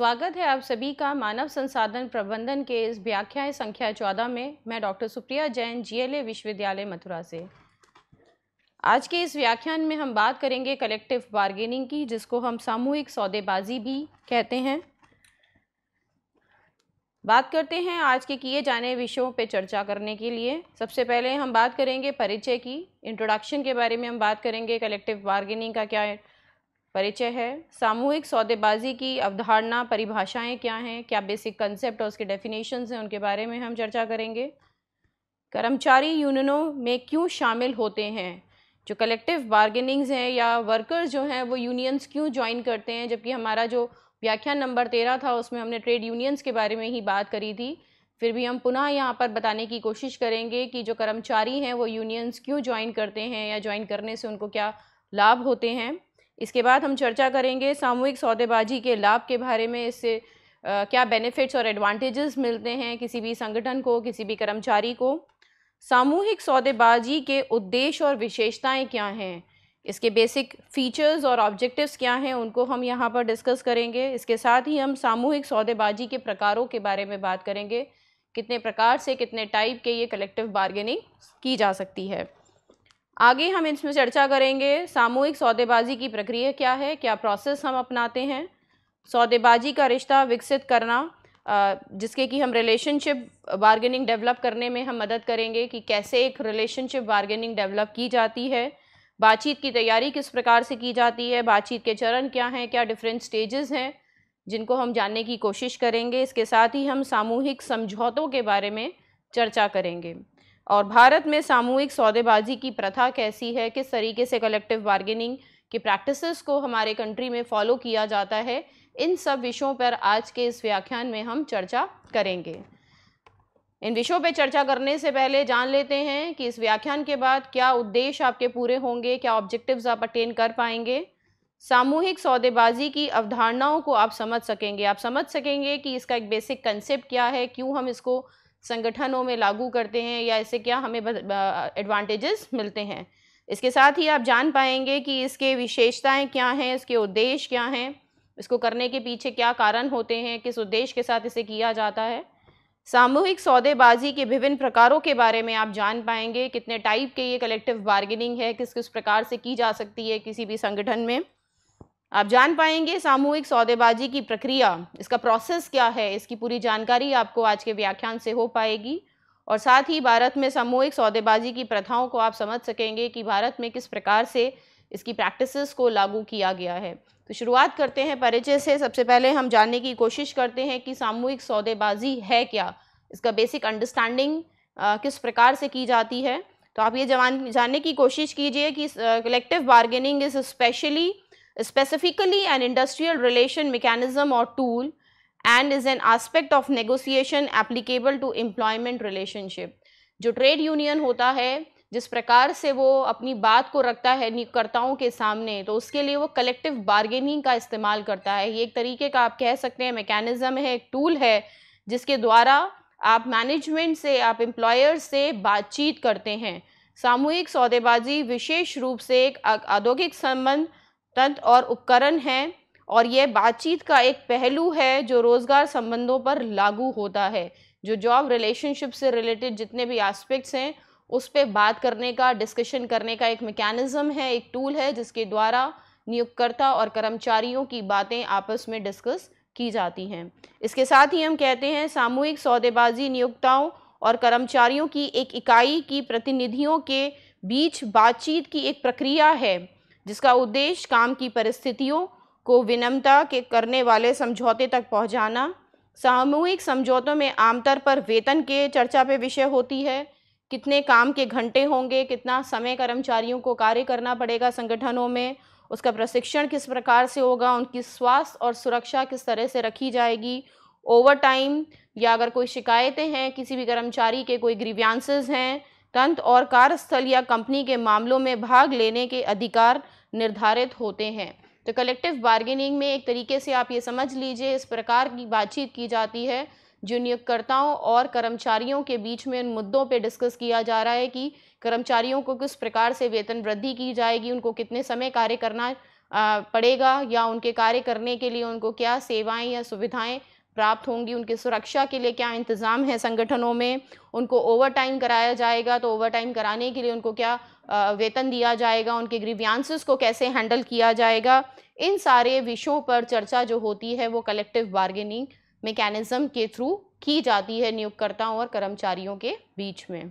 स्वागत है आप सभी का मानव संसाधन प्रबंधन के इस व्याख्या संख्या चौदह में मैं डॉक्टर सुप्रिया जैन जीएलए विश्वविद्यालय मथुरा से आज के इस व्याख्यान में हम बात करेंगे कलेक्टिव बार्गेनिंग की जिसको हम सामूहिक सौदेबाजी भी कहते हैं बात करते हैं आज के किए जाने विषयों पर चर्चा करने के लिए सबसे पहले हम बात करेंगे परिचय की इंट्रोडक्शन के बारे में हम बात करेंगे कलेक्टिव बार्गेनिंग का क्या है परिचय है सामूहिक सौदेबाजी की अवधारणा परिभाषाएं क्या हैं क्या बेसिक कंसेप्ट और उसके डेफिनेशन हैं उनके बारे में हम चर्चा करेंगे कर्मचारी यूनियनों में क्यों शामिल होते हैं जो कलेक्टिव बार्गेनिंग्स हैं या वर्कर्स जो हैं वो यूनियंस क्यों ज्वाइन करते हैं जबकि हमारा जो व्याख्यान नंबर तेरह था उसमें हमने ट्रेड यूनियंस के बारे में ही बात करी थी फिर भी हम पुनः यहाँ पर बताने की कोशिश करेंगे कि जो कर्मचारी हैं वो यूनियंस क्यों ज्वाइन करते हैं या ज्वाइन करने से उनको क्या लाभ होते हैं इसके बाद हम चर्चा करेंगे सामूहिक सौदेबाजी के लाभ के बारे में इससे क्या बेनिफिट्स और एडवांटेजेस मिलते हैं किसी भी संगठन को किसी भी कर्मचारी को सामूहिक सौदेबाजी के उद्देश्य और विशेषताएं क्या हैं इसके बेसिक फीचर्स और ऑब्जेक्टिव्स क्या हैं उनको हम यहाँ पर डिस्कस करेंगे इसके साथ ही हम सामूहिक सौदेबाजी के प्रकारों के बारे में बात करेंगे कितने प्रकार से कितने टाइप के ये कलेक्टिव बार्गेनिंग की जा सकती है आगे हम इसमें चर्चा करेंगे सामूहिक सौदेबाजी की प्रक्रिया क्या है क्या प्रोसेस हम अपनाते हैं सौदेबाजी का रिश्ता विकसित करना जिसके कि हम रिलेशनशिप बार्गेनिंग डेवलप करने में हम मदद करेंगे कि कैसे एक रिलेशनशिप बार्गेनिंग डेवलप की जाती है बातचीत की तैयारी किस प्रकार से की जाती है बातचीत के चरण क्या हैं क्या डिफरेंट स्टेजेस हैं जिनको हम जानने की कोशिश करेंगे इसके साथ ही हम सामूहिक समझौतों के बारे में चर्चा करेंगे और भारत में सामूहिक सौदेबाजी की प्रथा कैसी है किस तरीके से कलेक्टिव बार्गेनिंग की प्रैक्टिसेस को हमारे कंट्री में फॉलो किया जाता है इन सब विषयों पर आज के इस व्याख्यान में हम चर्चा करेंगे इन विषयों पर चर्चा करने से पहले जान लेते हैं कि इस व्याख्यान के बाद क्या उद्देश्य आपके पूरे होंगे क्या ऑब्जेक्टिव्स आप अटेन कर पाएंगे सामूहिक सौदेबाजी की अवधारणाओं को आप समझ सकेंगे आप समझ सकेंगे कि इसका एक बेसिक कंसेप्ट क्या है क्यों हम इसको संगठनों में लागू करते हैं या इससे क्या हमें एडवांटेजेस मिलते हैं इसके साथ ही आप जान पाएंगे कि इसके विशेषताएं क्या हैं इसके उद्देश्य क्या हैं इसको करने के पीछे क्या कारण होते हैं किस उद्देश्य के साथ इसे किया जाता है सामूहिक सौदेबाजी के विभिन्न प्रकारों के बारे में आप जान पाएंगे कितने टाइप के ये कलेक्टिव बार्गेनिंग है किस किस प्रकार से की जा सकती है किसी भी संगठन में आप जान पाएंगे सामूहिक सौदेबाजी की प्रक्रिया इसका प्रोसेस क्या है इसकी पूरी जानकारी आपको आज के व्याख्यान से हो पाएगी और साथ ही भारत में सामूहिक सौदेबाजी की प्रथाओं को आप समझ सकेंगे कि भारत में किस प्रकार से इसकी प्रैक्टिसेस को लागू किया गया है तो शुरुआत करते हैं परिचय से सबसे पहले हम जानने की कोशिश करते हैं कि सामूहिक सौदेबाजी है क्या इसका बेसिक अंडरस्टैंडिंग किस प्रकार से की जाती है तो आप ये जान जानने की कोशिश कीजिए कि collective bargaining is specially specifically an industrial relation mechanism or tool and is an aspect of negotiation applicable to employment relationship जो trade union होता है जिस प्रकार से वो अपनी बात को रखता है नियोगकर्ताओं के सामने तो उसके लिए वो कलेक्टिव बार्गेनिंग का इस्तेमाल करता है ये एक तरीके का आप कह सकते हैं मैकेनिज़्म है एक टूल है जिसके द्वारा आप मैनेजमेंट से आप एम्प्लॉयर से बातचीत करते हैं सामूहिक सौदेबाजी विशेष रूप से एक औद्योगिक संबंध तंत्र और उपकरण हैं और यह बातचीत का एक पहलू है जो रोज़गार संबंधों पर लागू होता है जो जॉब रिलेशनशिप से रिलेटेड जितने भी एस्पेक्ट्स हैं उस पर बात करने का डिस्कशन करने का एक मैकेनिज़्म है एक टूल है जिसके द्वारा नियुक्तकर्ता और कर्मचारियों की बातें आपस में डिस्कस की जाती हैं इसके साथ ही हम कहते हैं सामूहिक सौदेबाजी नियोक्ताओं और कर्मचारियों की एक इकाई की प्रतिनिधियों के बीच बातचीत की एक प्रक्रिया है जिसका उद्देश्य काम की परिस्थितियों को विनम्रता के करने वाले समझौते तक पहुंचाना सामूहिक समझौतों में आमतौर पर वेतन के चर्चा पे विषय होती है कितने काम के घंटे होंगे कितना समय कर्मचारियों को कार्य करना पड़ेगा संगठनों में उसका प्रशिक्षण किस प्रकार से होगा उनकी स्वास्थ्य और सुरक्षा किस तरह से रखी जाएगी ओवर टाइम या अगर कोई शिकायतें हैं किसी भी कर्मचारी के कोई ग्रीवियांसेस हैं तंत्र और कार्यस्थल या कंपनी के मामलों में भाग लेने के अधिकार निर्धारित होते हैं तो कलेक्टिव बार्गेनिंग में एक तरीके से आप ये समझ लीजिए इस प्रकार की बातचीत की जाती है जो नियोगकर्ताओं और कर्मचारियों के बीच में उन मुद्दों पे डिस्कस किया जा रहा है कि कर्मचारियों को किस प्रकार से वेतन वृद्धि की जाएगी उनको कितने समय कार्य करना पड़ेगा या उनके कार्य करने के लिए उनको क्या सेवाएं या सुविधाएं प्राप्त होंगी उनकी सुरक्षा के लिए क्या इंतज़ाम है संगठनों में उनको ओवर टाइम कराया जाएगा तो ओवर टाइम कराने के लिए उनको क्या वेतन दिया जाएगा उनके ग्रीवियांसिस को कैसे हैंडल किया जाएगा इन सारे विषयों पर चर्चा जो होती है वो कलेक्टिव बार्गेनिंग मेकेनिज़म के थ्रू की जाती है नियुक्तकर्ताओं और कर्मचारियों के बीच में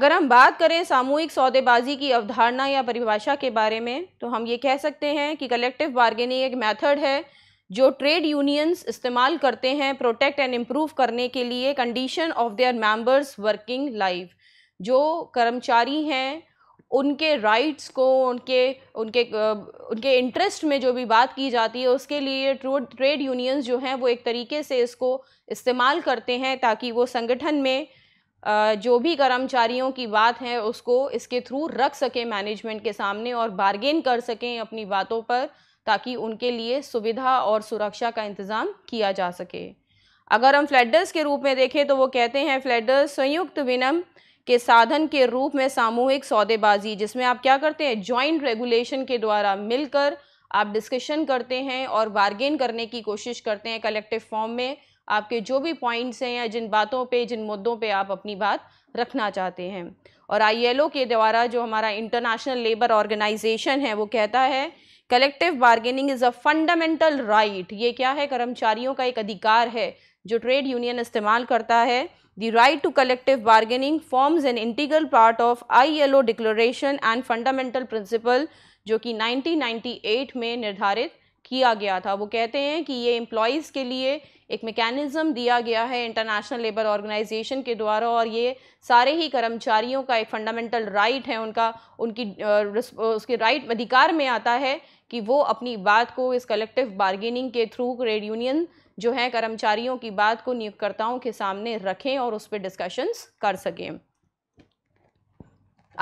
अगर हम बात करें सामूहिक सौदेबाजी की अवधारणा या परिभाषा के बारे में तो हम ये कह सकते हैं कि कलेक्टिव बार्गेनिंग एक मेथड है जो ट्रेड यूनियंस इस्तेमाल करते हैं प्रोटेक्ट एंड इम्प्रूव करने के लिए condition of their members working life जो कर्मचारी हैं उनके राइट्स को उनके उनके उनके इंटरेस्ट में जो भी बात की जाती है उसके लिए ट्रेड यूनियंस जो हैं वो एक तरीके से इसको इस्तेमाल करते हैं ताकि वो संगठन में जो भी कर्मचारियों की बात है उसको इसके थ्रू रख सकें मैनेजमेंट के सामने और बारगेन कर सकें अपनी बातों पर ताकि उनके लिए सुविधा और सुरक्षा का इंतज़ाम किया जा सके अगर हम फ्लैडर्स के रूप में देखें तो वो कहते हैं फ्लैडर्स संयुक्त विनम के साधन के रूप में सामूहिक सौदेबाजी जिसमें आप क्या करते हैं जॉइंट रेगुलेशन के द्वारा मिलकर आप डिस्कशन करते हैं और बार्गेन करने की कोशिश करते हैं कलेक्टिव फॉर्म में आपके जो भी पॉइंट्स हैं या जिन बातों पे जिन मुद्दों पे आप अपनी बात रखना चाहते हैं और आईएलओ के द्वारा जो हमारा इंटरनेशनल लेबर ऑर्गेनाइजेशन है वो कहता है collective bargaining is a fundamental right ये क्या है कर्मचारियों का एक अधिकार है जो ट्रेड यूनियन इस्तेमाल करता है to collective to forms an integral part of I L O declaration and fundamental principle जो कि 1998 में निर्धारित किया गया था वो कहते हैं कि ये एम्प्लॉयज़ के लिए एक मेकेनिज़्म दिया गया है इंटरनेशनल लेबर ऑर्गेनाइजेशन के द्वारा और ये सारे ही कर्मचारियों का एक फंडामेंटल राइट है उनका उनकी उसके राइट अधिकार में आता है कि वो अपनी बात को इस कलेक्टिव बार्गेनिंग के थ्रू ट्रेड यूनियन जो है कर्मचारियों की बात को नियुक्तकर्ताओं के सामने रखें और उस पर डिस्कशंस कर सकें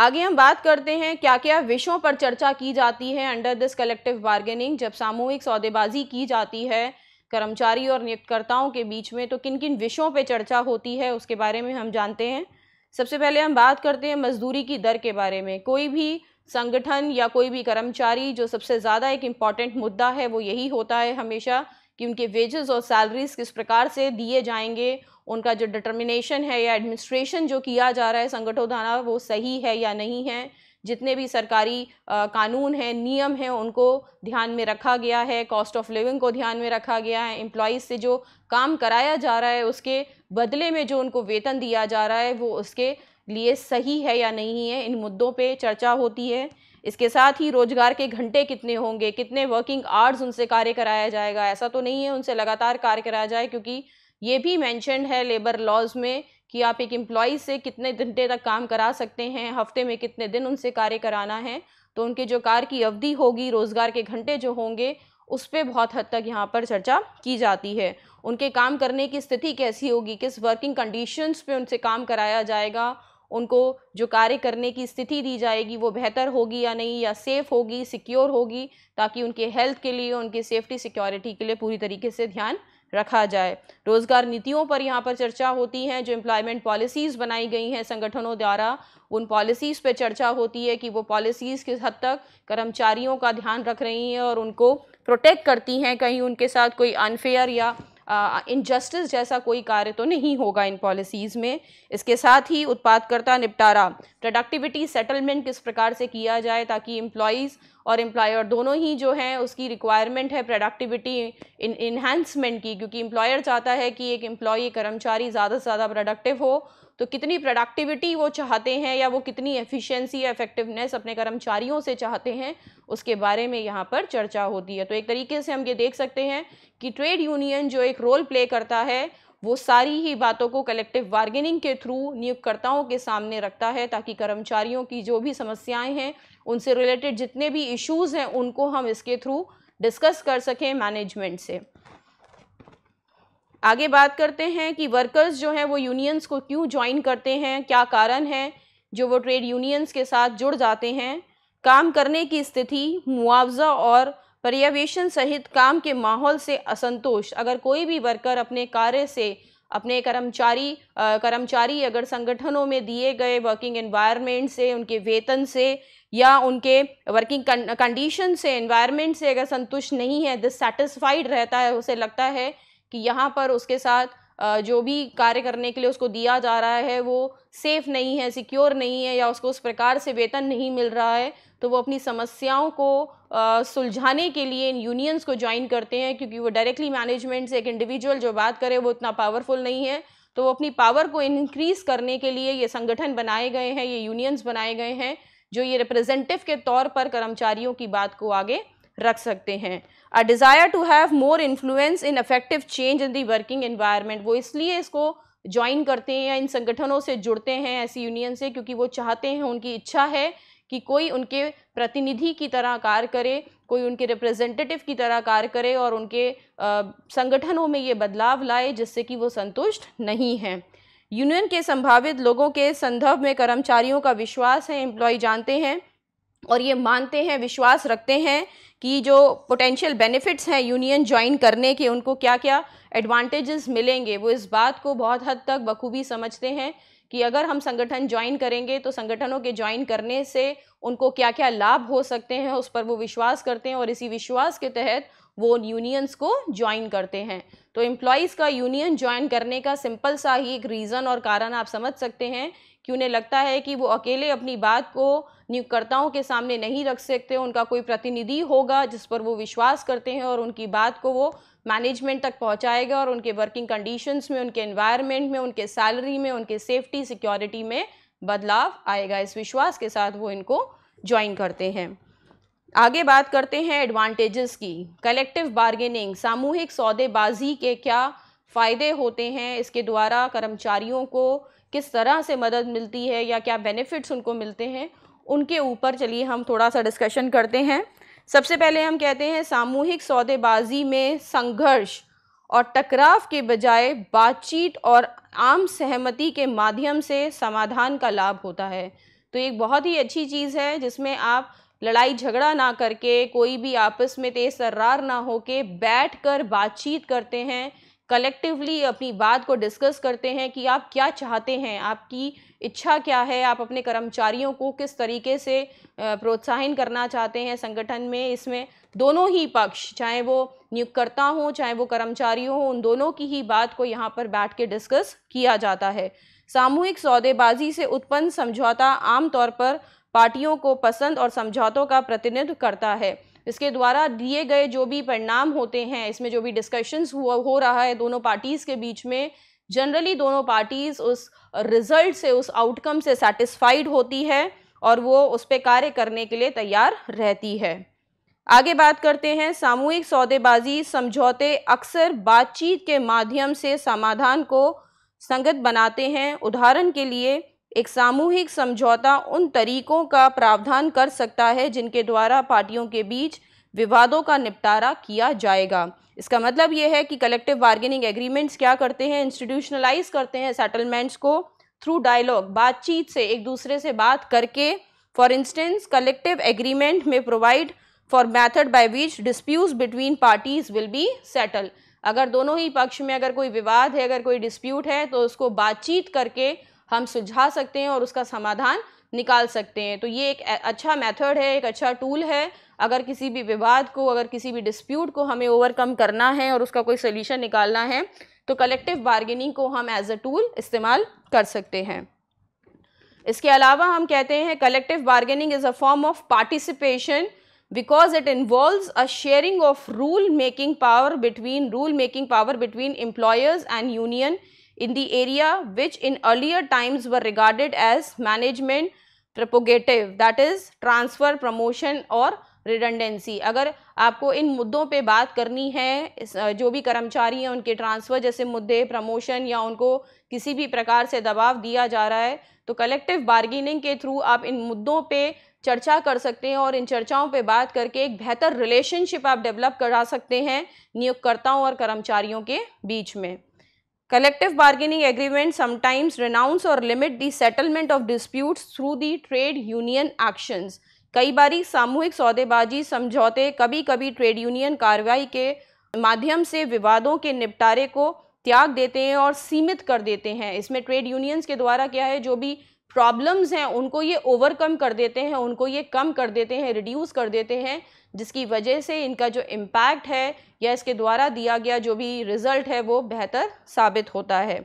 आगे हम बात करते हैं क्या क्या विषयों पर चर्चा की जाती है अंडर दिस कलेक्टिव बार्गेनिंग जब सामूहिक सौदेबाजी की जाती है कर्मचारी और नियुक्तकर्ताओं के बीच में तो किन किन विषयों पर चर्चा होती है उसके बारे में हम जानते हैं सबसे पहले हम बात करते हैं मजदूरी की दर के बारे में कोई भी संगठन या कोई भी कर्मचारी जो सबसे ज़्यादा एक इम्पॉर्टेंट मुद्दा है वो यही होता है हमेशा कि उनके वेजेस और सैलरीज किस प्रकार से दिए जाएंगे उनका जो डिटर्मिनेशन है या एडमिनिस्ट्रेशन जो किया जा रहा है द्वारा वो सही है या नहीं है जितने भी सरकारी आ, कानून हैं नियम हैं उनको ध्यान में रखा गया है कॉस्ट ऑफ लिविंग को ध्यान में रखा गया है एम्प्लॉज से जो काम कराया जा रहा है उसके बदले में जो उनको वेतन दिया जा रहा है वो उसके लिए सही है या नहीं है इन मुद्दों पे चर्चा होती है इसके साथ ही रोजगार के घंटे कितने होंगे कितने वर्किंग आवर्स उनसे कार्य कराया जाएगा ऐसा तो नहीं है उनसे लगातार कार्य कराया जाए क्योंकि ये भी मैंशन है लेबर लॉज में कि आप एक एम्प्लॉय से कितने घंटे तक काम करा सकते हैं हफ्ते में कितने दिन उनसे कार्य कराना है तो उनके जो कार्य की अवधि होगी रोज़गार के घंटे जो होंगे उस पर बहुत हद तक यहाँ पर चर्चा की जाती है उनके काम करने की स्थिति कैसी होगी किस वर्किंग कंडीशंस पे उनसे काम कराया जाएगा उनको जो कार्य करने की स्थिति दी जाएगी वो बेहतर होगी या नहीं या सेफ़ होगी सिक्योर होगी ताकि उनके हेल्थ के लिए उनके सेफ्टी सिक्योरिटी के लिए पूरी तरीके से ध्यान रखा जाए रोज़गार नीतियों पर यहाँ पर चर्चा होती है जो एम्प्लॉयमेंट पॉलिसीज़ बनाई गई हैं संगठनों द्वारा उन पॉलिसीज़ पर चर्चा होती है कि वो पॉलिसीज़ किस हद तक कर्मचारियों का ध्यान रख रही हैं और उनको प्रोटेक्ट करती हैं कहीं उनके साथ कोई अनफेयर या इनजस्टिस जैसा कोई कार्य तो नहीं होगा इन पॉलिसीज़ में इसके साथ ही उत्पादकर्ता निपटारा प्रोडक्टिविटी सेटलमेंट किस प्रकार से किया जाए ताकि एम्प्लॉयज़ और एम्प्लॉयर दोनों ही जो हैं उसकी रिक्वायरमेंट है प्रोडक्टिविटी इन इन्हेंसमेंट की क्योंकि एम्प्लॉयर चाहता है कि एक एम्प्लॉय कर्मचारी ज़्यादा से ज़्यादा प्रोडक्टिव हो तो कितनी प्रोडक्टिविटी वो चाहते हैं या वो कितनी एफिशिएंसी या इफेक्टिवनेस अपने कर्मचारियों से चाहते हैं उसके बारे में यहाँ पर चर्चा होती है तो एक तरीके से हम ये देख सकते हैं कि ट्रेड यूनियन जो एक रोल प्ले करता है वो सारी ही बातों को कलेक्टिव बार्गेनिंग के थ्रू नियुक्तकर्ताओं के सामने रखता है ताकि कर्मचारियों की जो भी समस्याएं हैं उनसे रिलेटेड जितने भी इश्यूज़ हैं उनको हम इसके थ्रू डिस्कस कर सकें मैनेजमेंट से आगे बात करते हैं कि वर्कर्स जो हैं वो यूनियंस को क्यों ज्वाइन करते हैं क्या कारण है जो वो ट्रेड यूनियंस के साथ जुड़ जाते हैं काम करने की स्थिति मुआवजा और पर्यवेशन सहित काम के माहौल से असंतोष अगर कोई भी वर्कर अपने कार्य से अपने कर्मचारी कर्मचारी अगर संगठनों में दिए गए वर्किंग एनवायरनमेंट से उनके वेतन से या उनके वर्किंग कंडीशन से एनवायरनमेंट से अगर संतुष्ट नहीं है डिससेटिस्फाइड रहता है उसे लगता है कि यहाँ पर उसके साथ जो भी कार्य करने के लिए उसको दिया जा रहा है वो सेफ़ नहीं है सिक्योर नहीं है या उसको उस प्रकार से वेतन नहीं मिल रहा है तो वो अपनी समस्याओं को सुलझाने के लिए इन यूनियंस को ज्वाइन करते हैं क्योंकि वो डायरेक्टली मैनेजमेंट से एक इंडिविजुअल जो बात करे वो इतना पावरफुल नहीं है तो वो अपनी पावर को इनक्रीज़ करने के लिए ये संगठन बनाए गए हैं ये यूनियंस बनाए गए हैं जो ये रिप्रेजेंटेटिव के तौर पर कर्मचारियों की बात को आगे रख सकते हैं a desire to have more influence in effective change in the working environment वो इसलिए इसको ज्वाइन करते हैं या इन संगठनों से जुड़ते हैं ऐसी यूनियन से क्योंकि वो चाहते हैं उनकी इच्छा है कि कोई उनके प्रतिनिधि की तरह कार्य करे कोई उनके रिप्रेजेंटेटिव की तरह कार्य करे और उनके संगठनों में ये बदलाव लाए जिससे कि वो संतुष्ट नहीं हैं यूनियन के संभावित लोगों के संदर्भ में कर्मचारियों का विश्वास है एम्प्लॉय जानते हैं और ये मानते हैं विश्वास रखते हैं कि जो पोटेंशियल बेनिफिट्स हैं यूनियन ज्वाइन करने के उनको क्या क्या एडवांटेजेस मिलेंगे वो इस बात को बहुत हद तक बखूबी समझते हैं कि अगर हम संगठन ज्वाइन करेंगे तो संगठनों के ज्वाइन करने से उनको क्या क्या लाभ हो सकते हैं उस पर वो विश्वास करते हैं और इसी विश्वास के तहत वो यूनियंस को ज्वाइन करते हैं तो एम्प्लॉयज़ का यूनियन ज्वाइन करने का सिंपल सा ही एक रीज़न और कारण आप समझ सकते हैं कि उन्हें लगता है कि वो अकेले अपनी बात को नियुक्तकर्ताओं के सामने नहीं रख सकते उनका कोई प्रतिनिधि होगा जिस पर वो विश्वास करते हैं और उनकी बात को वो मैनेजमेंट तक पहुंचाएगा और उनके वर्किंग कंडीशंस में उनके एनवायरनमेंट में उनके सैलरी में उनके सेफ्टी सिक्योरिटी में बदलाव आएगा इस विश्वास के साथ वो इनको ज्वाइन करते हैं आगे बात करते हैं एडवांटेजेस की कलेक्टिव बार्गेनिंग सामूहिक सौदेबाजी के क्या फ़ायदे होते हैं इसके द्वारा कर्मचारियों को किस तरह से मदद मिलती है या क्या बेनिफिट्स उनको मिलते हैं उनके ऊपर चलिए हम थोड़ा सा डिस्कशन करते हैं सबसे पहले हम कहते हैं सामूहिक सौदेबाजी में संघर्ष और टकराव के बजाय बातचीत और आम सहमति के माध्यम से समाधान का लाभ होता है तो एक बहुत ही अच्छी चीज़ है जिसमें आप लड़ाई झगड़ा ना करके कोई भी आपस में तेज तर्रार ना हो के बैठ कर बातचीत करते हैं कलेक्टिवली अपनी बात को डिस्कस करते हैं कि आप क्या चाहते हैं आपकी इच्छा क्या है आप अपने कर्मचारियों को किस तरीके से प्रोत्साहन करना चाहते हैं संगठन में इसमें दोनों ही पक्ष चाहे वो नियुक्तकर्ता हो चाहे वो कर्मचारी हो उन दोनों की ही बात को यहाँ पर बैठ के डिस्कस किया जाता है सामूहिक सौदेबाजी से उत्पन्न समझौता आमतौर पर पार्टियों को पसंद और समझौतों का प्रतिनिधित्व करता है इसके द्वारा दिए गए जो भी परिणाम होते हैं इसमें जो भी डिस्कशंस हुआ हो रहा है दोनों पार्टीज़ के बीच में जनरली दोनों पार्टीज़ उस रिज़ल्ट से उस आउटकम से सेटिस्फाइड होती है और वो उस पर कार्य करने के लिए तैयार रहती है आगे बात करते हैं सामूहिक सौदेबाजी समझौते अक्सर बातचीत के माध्यम से समाधान को संगत बनाते हैं उदाहरण के लिए एक सामूहिक समझौता उन तरीकों का प्रावधान कर सकता है जिनके द्वारा पार्टियों के बीच विवादों का निपटारा किया जाएगा इसका मतलब यह है कि कलेक्टिव बार्गेनिंग एग्रीमेंट्स क्या करते हैं इंस्टीट्यूशनलाइज करते हैं सेटलमेंट्स को थ्रू डायलॉग बातचीत से एक दूसरे से बात करके फॉर इंस्टेंस कलेक्टिव एग्रीमेंट में provide for method by which dispute between parties will be settle अगर दोनों ही पक्ष में अगर कोई विवाद है अगर कोई डिस्प्यूट है तो उसको बातचीत करके हम सुलझा सकते हैं और उसका समाधान निकाल सकते हैं तो ये एक अच्छा मेथड है एक अच्छा टूल है अगर किसी भी विवाद को अगर किसी भी डिस्प्यूट को हमें ओवरकम करना है और उसका कोई सोल्यूशन निकालना है तो कलेक्टिव बार्गेनिंग को हम एज अ टूल इस्तेमाल कर सकते हैं इसके अलावा हम कहते हैं collective bargaining is a form of participation because it involve a sharing of rule making power between rule making power between employers and union in the area which in earlier times were regarded as management propagative that is transfer promotion और redundancy अगर आपको इन मुद्दों पे बात करनी है जो भी कर्मचारी हैं उनके ट्रांसफ़र जैसे मुद्दे प्रमोशन या उनको किसी भी प्रकार से दबाव दिया जा रहा है तो कलेक्टिव बार्गेनिंग के थ्रू आप इन मुद्दों पे चर्चा कर सकते हैं और इन चर्चाओं पे बात करके एक बेहतर रिलेशनशिप आप डेवलप करा सकते हैं नियुक्तकर्ताओं और कर्मचारियों के बीच में collective bargaining agreement sometimes renounce और limit the settlement of dispute through the trade union action कई बार सामूहिक सौदेबाजी समझौते कभी कभी ट्रेड यूनियन कार्रवाई के माध्यम से विवादों के निपटारे को त्याग देते हैं और सीमित कर देते हैं इसमें ट्रेड यूनियंस के द्वारा क्या है जो भी प्रॉब्लम्स हैं उनको ये ओवरकम कर देते हैं उनको ये कम कर देते हैं रिड्यूस कर देते हैं जिसकी वजह से इनका जो इम्पैक्ट है या इसके द्वारा दिया गया जो भी रिज़ल्ट है वो बेहतर साबित होता है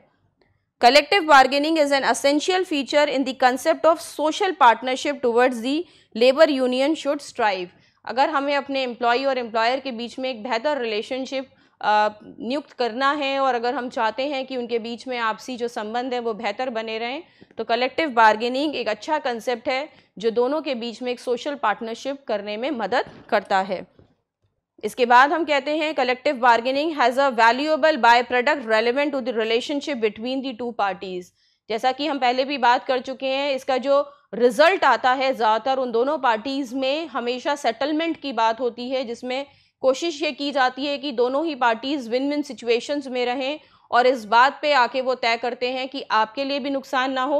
collective bargaining is an essential feature in the concept of social partnership towards the labour union should strive अगर हमें अपने एम्प्लॉय और एम्प्लॉयर के बीच में एक बेहतर रिलेशनशिप नियुक्त करना है और अगर हम चाहते हैं कि उनके बीच में आपसी जो संबंध है वो बेहतर बने रहें तो कलेक्टिव बार्गेनिंग एक अच्छा कंसेप्ट है जो दोनों के बीच में एक सोशल पार्टनरशिप करने में मदद करता है इसके बाद हम कहते हैं collective bargaining has a valuable by product relevant to the relationship between the two parties जैसा कि हम पहले भी बात कर चुके हैं इसका जो रिज़ल्ट आता है ज़्यादातर उन दोनों पार्टीज़ में हमेशा सेटलमेंट की बात होती है जिसमें कोशिश ये की जाती है कि दोनों ही पार्टीज़ विन विन सिचुएशंस में रहें और इस बात पे आके वो तय करते हैं कि आपके लिए भी नुकसान ना हो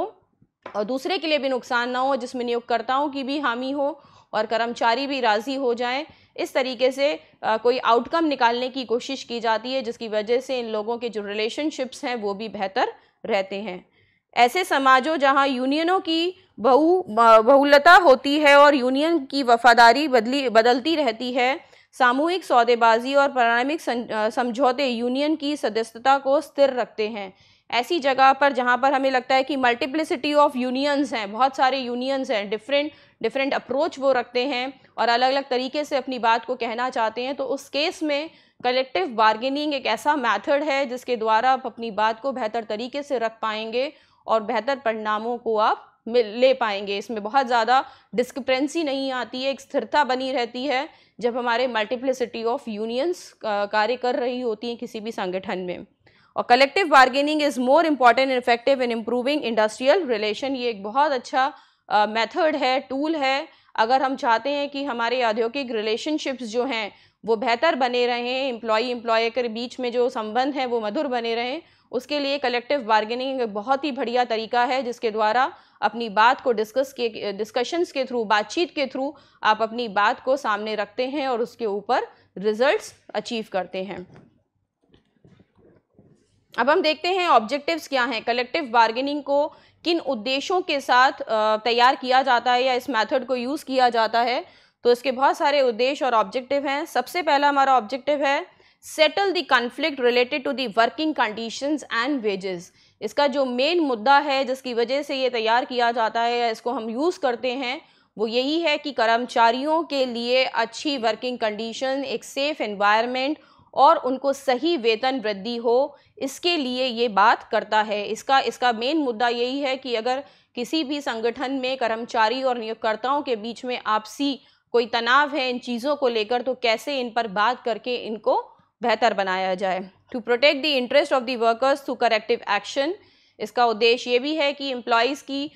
और दूसरे के लिए भी नुकसान ना हो जिसमें नियोगकर्ताओं की भी हामी हो और कर्मचारी भी राज़ी हो जाएं इस तरीके से आ, कोई आउटकम निकालने की कोशिश की जाती है जिसकी वजह से इन लोगों के जो रिलेशनशिप्स हैं वो भी बेहतर रहते हैं ऐसे समाजों जहां यूनियनों की बहु बहुलता होती है और यूनियन की वफादारी बदली बदलती रहती है सामूहिक सौदेबाजी और प्रारंभिक समझौते यूनियन की सदस्यता को स्थिर रखते हैं ऐसी जगह पर जहाँ पर हमें लगता है कि मल्टीप्लिसिटी ऑफ यूनियंस हैं बहुत सारे यूनियंस हैं डिफरेंट डिफरेंट अप्रोच वो रखते हैं और अलग अलग तरीके से अपनी बात को कहना चाहते हैं तो उस केस में कलेक्टिव बार्गेनिंग एक ऐसा मेथड है जिसके द्वारा आप अपनी बात को बेहतर तरीके से रख पाएंगे और बेहतर परिणामों को आप ले पाएंगे इसमें बहुत ज़्यादा डिस्क्रेंसी नहीं आती है एक स्थिरता बनी रहती है जब हमारे मल्टीप्लिसिटी ऑफ यूनियंस कार्य कर रही होती हैं किसी भी संगठन में और collective bargaining is more important effective in improving industrial relation ये एक बहुत अच्छा मेथड uh, है टूल है अगर हम चाहते हैं कि हमारे औद्योगिक रिलेशनशिप्स जो हैं वो बेहतर बने रहें एम्प्लॉई इम्प्लॉय के बीच में जो संबंध हैं वो मधुर बने रहें उसके लिए कलेक्टिव बार्गेनिंग एक बहुत ही बढ़िया तरीका है जिसके द्वारा अपनी बात को डिस्कस के डिस्कशंस के थ्रू बातचीत के थ्रू आप अपनी बात को सामने रखते हैं और उसके ऊपर रिजल्ट्स अचीव करते हैं अब हम देखते हैं ऑब्जेक्टिव्स क्या हैं कलेक्टिव बार्गेनिंग को किन उद्देश्यों के साथ तैयार किया जाता है या इस मेथड को यूज़ किया जाता है तो इसके बहुत सारे उद्देश्य और ऑब्जेक्टिव हैं सबसे पहला हमारा ऑब्जेक्टिव है settle the conflict related to the working conditions and wages इसका जो मेन मुद्दा है जिसकी वजह से ये तैयार किया जाता है या इसको हम यूज़ करते हैं वो यही है कि कर्मचारियों के लिए अच्छी वर्किंग कंडीशन एक सेफ़ इन्वायरमेंट और उनको सही वेतन वृद्धि हो इसके लिए ये बात करता है इसका इसका मेन मुद्दा यही है कि अगर किसी भी संगठन में कर्मचारी और नियोगकर्ताओं के बीच में आपसी कोई तनाव है इन चीज़ों को लेकर तो कैसे इन पर बात करके इनको बेहतर बनाया जाए to protect the interest of the workers through corrective action इसका उद्देश्य ये भी है कि एम्प्लॉयज़ की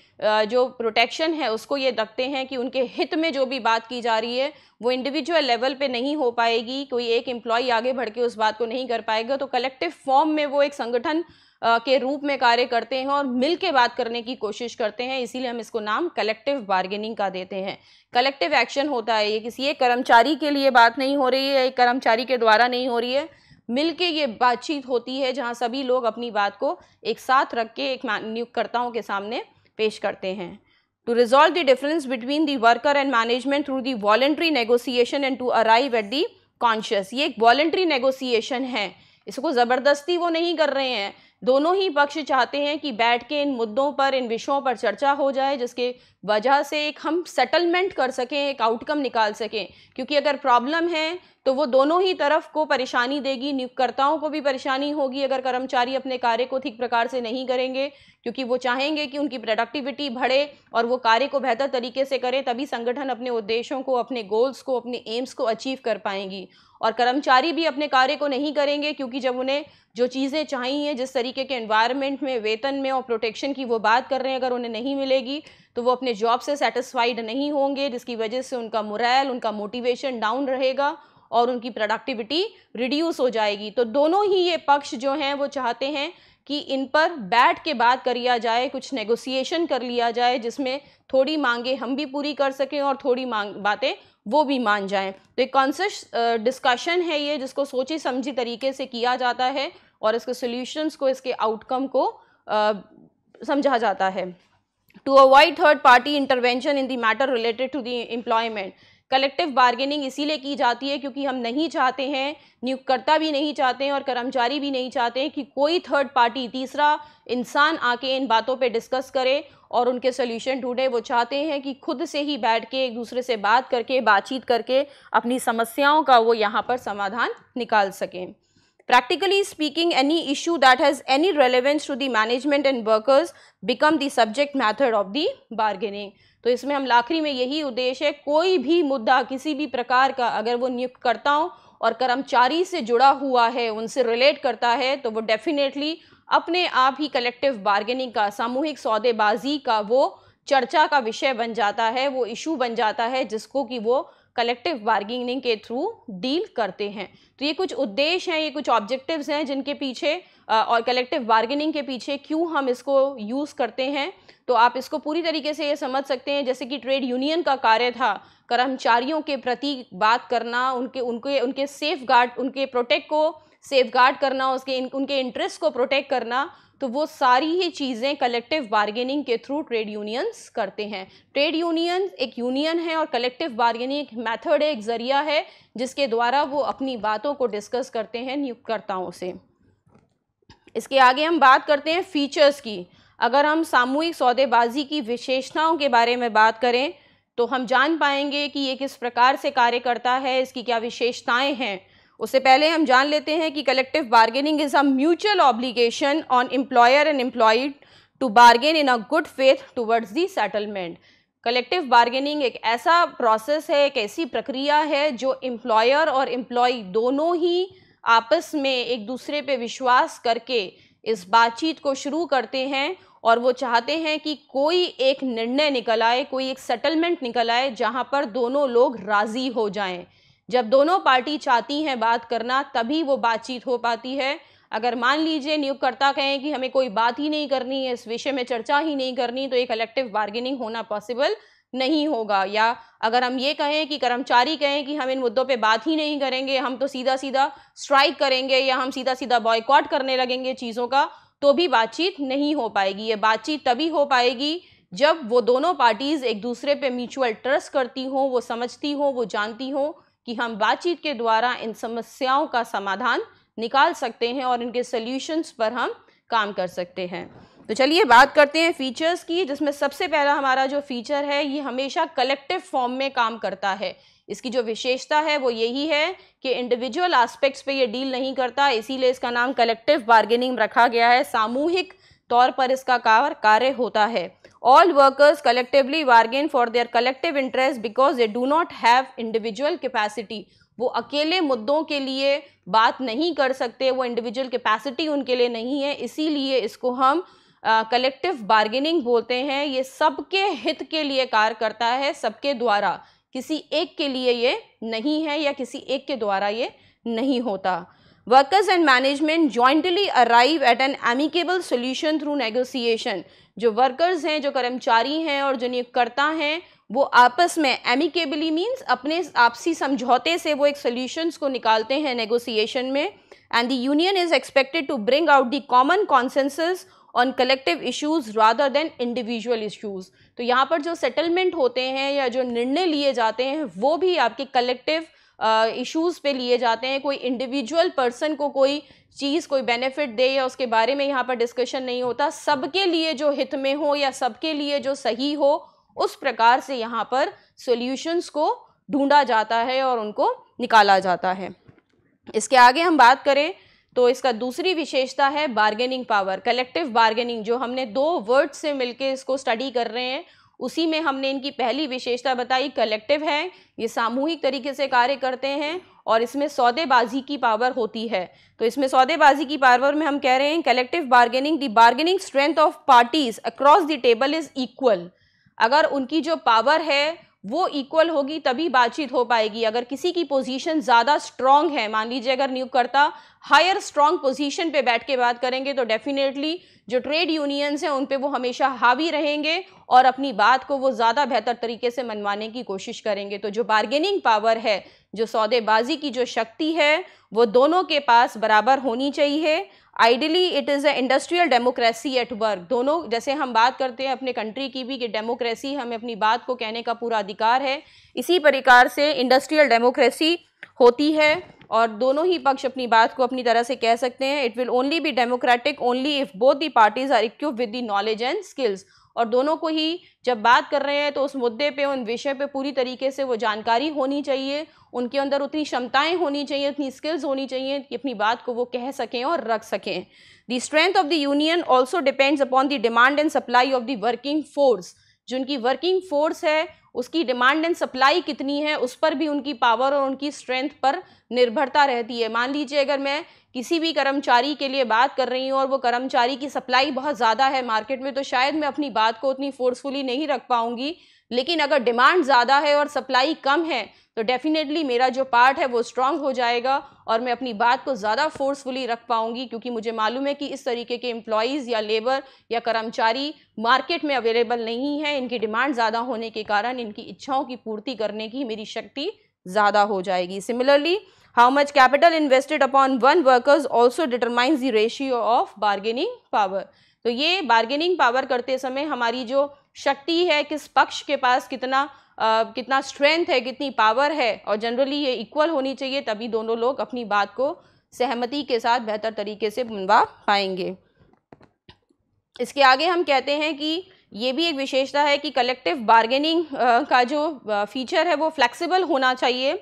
जो प्रोटेक्शन है उसको ये रखते हैं कि उनके हित में जो भी बात की जा रही है वो इंडिविजुअल लेवल पे नहीं हो पाएगी कोई एक एम्प्लॉय आगे बढ़ के उस बात को नहीं कर पाएगा तो कलेक्टिव फॉर्म में वो एक संगठन के रूप में कार्य करते हैं और मिल के बात करने की कोशिश करते हैं इसीलिए हम इसको नाम कलेक्टिव बार्गेनिंग का देते हैं कलेक्टिव एक्शन होता है ये किसी एक कर्मचारी के लिए बात नहीं हो रही है एक कर्मचारी के द्वारा नहीं हो रही है मिलके ये बातचीत होती है जहाँ सभी लोग अपनी बात को एक साथ रख के एक नियुक्तकर्ताओं के सामने पेश करते हैं to resolve the difference between the worker and management through the voluntary negotiation and to arrive at the conscious ये एक voluntary negotiation है इसको ज़बरदस्ती वो नहीं कर रहे हैं दोनों ही पक्ष चाहते हैं कि बैठ के इन मुद्दों पर इन विषयों पर चर्चा हो जाए जिसके वजह से एक हम सेटलमेंट कर सकें एक आउटकम निकाल सकें क्योंकि अगर प्रॉब्लम है तो वो दोनों ही तरफ को परेशानी देगी नियुक्तकर्ताओं को भी परेशानी होगी अगर कर्मचारी अपने कार्य को ठीक प्रकार से नहीं करेंगे क्योंकि वो चाहेंगे कि उनकी प्रोडक्टिविटी बढ़े और वो कार्य को बेहतर तरीके से करें तभी संगठन अपने उद्देश्यों को अपने गोल्स को अपने एम्स को अचीव कर पाएंगी और कर्मचारी भी अपने कार्य को नहीं करेंगे क्योंकि जब उन्हें जो चीज़ें चाहिए जिस तरीके के एनवायरनमेंट में वेतन में और प्रोटेक्शन की वो बात कर रहे हैं अगर उन्हें नहीं मिलेगी तो वो अपने जॉब से सेटिस्फाइड नहीं होंगे जिसकी वजह से उनका मुरैल उनका मोटिवेशन डाउन रहेगा और उनकी प्रोडक्टिविटी रिड्यूस हो जाएगी तो दोनों ही ये पक्ष जो हैं वो चाहते हैं कि इन पर बैठ के बात कर लिया जाए कुछ नेगोसिएशन कर लिया जाए जिसमें थोड़ी मांगे हम भी पूरी कर सकें और थोड़ी मांग बातें वो भी मान जाएं तो एक कॉन्सियस डिस्कशन है ये जिसको सोची समझी तरीके से किया जाता है और इसके सोल्यूशंस को इसके आउटकम को समझा जाता है to avoid third party intervention in the matter related to the employment collective bargaining इसीलिए की जाती है क्योंकि हम नहीं चाहते हैं नियुक्तकर्ता भी नहीं चाहते हैं और कर्मचारी भी नहीं चाहते हैं कि कोई थर्ड पार्टी तीसरा इंसान आके इन बातों पे डिस्कस करे और उनके सोल्यूशन ढूंढे वो चाहते हैं कि खुद से ही बैठ के एक दूसरे से बात करके बातचीत करके अपनी समस्याओं का वो यहाँ पर समाधान निकाल सकें practically speaking any issue that has any relevance to the management and workers become the subject method of the bargaining तो इसमें हम लाखरी में यही उद्देश्य है कोई भी मुद्दा किसी भी प्रकार का अगर वो नियुक्त नियुक्तकर्ताओं और कर्मचारी से जुड़ा हुआ है उनसे रिलेट करता है तो वो डेफिनेटली अपने आप ही कलेक्टिव बार्गेनिंग का सामूहिक सौदेबाजी का वो चर्चा का विषय बन जाता है वो इशू बन जाता है जिसको कि वो कलेक्टिव बार्गेनिंग के थ्रू डील करते हैं तो ये कुछ उद्देश्य हैं ये कुछ ऑब्जेक्टिव्स हैं जिनके पीछे और कलेक्टिव बार्गेनिंग के पीछे क्यों हम इसको यूज़ करते हैं तो आप इसको पूरी तरीके से ये समझ सकते हैं जैसे कि ट्रेड यूनियन का कार्य था कर्मचारियों के प्रति बात करना उनके उनके उनके सेफ गार्ड उनके प्रोटेक्ट को सेफ गार्ड करना उसके उनके इंटरेस्ट को प्रोटेक्ट करना तो वो सारी ही चीज़ें कलेक्टिव बार्गेनिंग के थ्रू ट्रेड यूनियंस करते हैं ट्रेड यूनियन एक यूनियन है और कलेक्टिव बार्गेनिंग एक मेथड है एक ज़रिया है जिसके द्वारा वो अपनी बातों को डिस्कस करते हैं नियुक्तकर्ताओं से इसके आगे हम बात करते हैं फीचर्स की अगर हम सामूहिक सौदेबाजी की विशेषताओं के बारे में बात करें तो हम जान पाएंगे कि ये किस प्रकार से कार्य करता है इसकी क्या विशेषताएं हैं उससे पहले हम जान लेते हैं कि collective bargaining is a mutual obligation on employer and employed to bargain in a good faith towards the settlement collective bargaining एक ऐसा प्रोसेस है एक ऐसी प्रक्रिया है जो एम्प्लॉयर और एम्प्लॉय दोनों ही आपस में एक दूसरे पे विश्वास करके इस बातचीत को शुरू करते हैं और वो चाहते हैं कि कोई एक निर्णय निकल आए कोई एक सेटलमेंट निकल आए जहाँ पर दोनों लोग राज़ी हो जाएं जब दोनों पार्टी चाहती हैं बात करना तभी वो बातचीत हो पाती है अगर मान लीजिए नियुक्तकर्ता कहें कि हमें कोई बात ही नहीं करनी है इस विषय में चर्चा ही नहीं करनी तो एक कलेक्टिव बार्गेनिंग होना पॉसिबल नहीं होगा या अगर हम ये कहें कि कर्मचारी कहें कि हम इन मुद्दों पे बात ही नहीं करेंगे हम तो सीधा सीधा स्ट्राइक करेंगे या हम सीधा सीधा बॉयकॉट करने लगेंगे चीज़ों का तो भी बातचीत नहीं हो पाएगी ये बातचीत तभी हो पाएगी जब वो दोनों पार्टीज़ एक दूसरे पे म्यूचुअल ट्रस्ट करती हों वो समझती हों वो जानती हों कि हम बातचीत के द्वारा इन समस्याओं का समाधान निकाल सकते हैं और इनके सल्यूशंस पर हम काम कर सकते हैं तो चलिए बात करते हैं फीचर्स की जिसमें सबसे पहला हमारा जो फीचर है ये हमेशा कलेक्टिव फॉर्म में काम करता है इसकी जो विशेषता है वो यही है कि इंडिविजुअल एस्पेक्ट्स पे ये डील नहीं करता इसीलिए इसका नाम कलेक्टिव बार्गेनिंग रखा गया है सामूहिक तौर पर इसका कार्य होता है all workers collectively bargain for their collective interest because they do not have individual capacity वो अकेले मुद्दों के लिए बात नहीं कर सकते वो इंडिविजुअल कैपेसिटी उनके लिए नहीं है इसीलिए इसको हम कलेक्टिव बार्गेनिंग बोलते हैं ये सबके हित के लिए कार्य करता है सबके द्वारा किसी एक के लिए ये नहीं है या किसी एक के द्वारा ये नहीं होता workers and management jointly arrive at an amicable solution through negotiation जो वर्कर्स हैं जो कर्मचारी हैं और जो नियुक्तकर्ता हैं वो आपस में एमिकेबली मीन्स अपने आपसी समझौते से वो एक सोल्यूशंस को निकालते हैं नेगोसिएशन में and the union is expected to bring out the common consensus on collective issues rather than individual issues तो यहाँ पर जो सेटलमेंट होते हैं या जो निर्णय लिए जाते हैं वो भी आपके कलेक्टिव इश्यूज़ पे लिए जाते हैं कोई इंडिविजुअल पर्सन को कोई चीज़ कोई बेनिफिट दे या उसके बारे में यहाँ पर डिस्कशन नहीं होता सबके लिए जो हित में हो या सबके लिए जो सही हो उस प्रकार से यहाँ पर सॉल्यूशंस को ढूंढा जाता है और उनको निकाला जाता है इसके आगे हम बात करें तो इसका दूसरी विशेषता है बार्गेनिंग पावर कलेक्टिव बार्गेनिंग जो हमने दो वर्ड से मिलकर इसको स्टडी कर रहे हैं उसी में हमने इनकी पहली विशेषता बताई कलेक्टिव है ये सामूहिक तरीके से कार्य करते हैं और इसमें सौदेबाजी की पावर होती है तो इसमें सौदेबाजी की पावर में हम कह रहे हैं collective bargaining the bargaining strength of parties across the table is equal अगर उनकी जो पावर है वो इक्वल होगी तभी बातचीत हो पाएगी अगर किसी की पोजीशन ज़्यादा स्ट्रांग है मान लीजिए अगर नियुक्तकर्ता हायर स्ट्रांग पोजीशन पे बैठ के बात करेंगे तो डेफिनेटली जो ट्रेड यूनियंस हैं उन पे वो हमेशा हावी रहेंगे और अपनी बात को वो ज़्यादा बेहतर तरीके से मनवाने की कोशिश करेंगे तो जो बार्गेनिंग पावर है जो सौदेबाजी की जो शक्ति है वो दोनों के पास बराबर होनी चाहिए ideally it is a industrial democracy at work दोनों जैसे हम बात करते हैं अपने कंट्री की भी कि डेमोक्रेसी हमें अपनी बात को कहने का पूरा अधिकार है इसी प्रकार से इंडस्ट्रियल डेमोक्रेसी होती है और दोनों ही पक्ष अपनी बात को अपनी तरह से कह सकते हैं it will only be democratic only if both the parties are इक्व with the knowledge and skills और दोनों को ही जब बात कर रहे हैं तो उस मुद्दे पे उन विषय पे पूरी तरीके से वो जानकारी होनी चाहिए उनके अंदर उतनी क्षमताएं होनी चाहिए उतनी स्किल्स होनी चाहिए कि अपनी बात को वो कह सकें और रख सकें the strength of the union also depends upon the demand and supply of the working force जिनकी वर्किंग फोर्स है उसकी डिमांड एंड सप्लाई कितनी है उस पर भी उनकी पावर और उनकी स्ट्रेंथ पर निर्भरता रहती है मान लीजिए अगर मैं किसी भी कर्मचारी के लिए बात कर रही हूँ और वो कर्मचारी की सप्लाई बहुत ज़्यादा है मार्केट में तो शायद मैं अपनी बात को उतनी फोर्सफुली नहीं रख पाऊँगी लेकिन अगर डिमांड ज़्यादा है और सप्लाई कम है तो डेफ़िनेटली मेरा जो पार्ट है वो स्ट्रांग हो जाएगा और मैं अपनी बात को ज़्यादा फोर्सफुली रख पाऊँगी क्योंकि मुझे मालूम है कि इस तरीके के एम्प्लॉयज़ या लेबर या कर्मचारी मार्केट में अवेलेबल नहीं है इनकी डिमांड ज़्यादा होने के कारण इनकी इच्छाओं की पूर्ति करने की मेरी शक्ति ज़्यादा हो जाएगी similarly How much capital invested upon one workers also determines the ratio of bargaining power. तो ये bargaining power करते समय हमारी जो शक्ति है किस पक्ष के पास कितना Uh, कितना स्ट्रेंथ है कितनी पावर है और जनरली ये इक्वल होनी चाहिए तभी दोनों लोग अपनी बात को सहमति के साथ बेहतर तरीके से बनवा पाएंगे इसके आगे हम कहते हैं कि ये भी एक विशेषता है कि कलेक्टिव बार्गेनिंग का जो फीचर है वो फ्लेक्सिबल होना चाहिए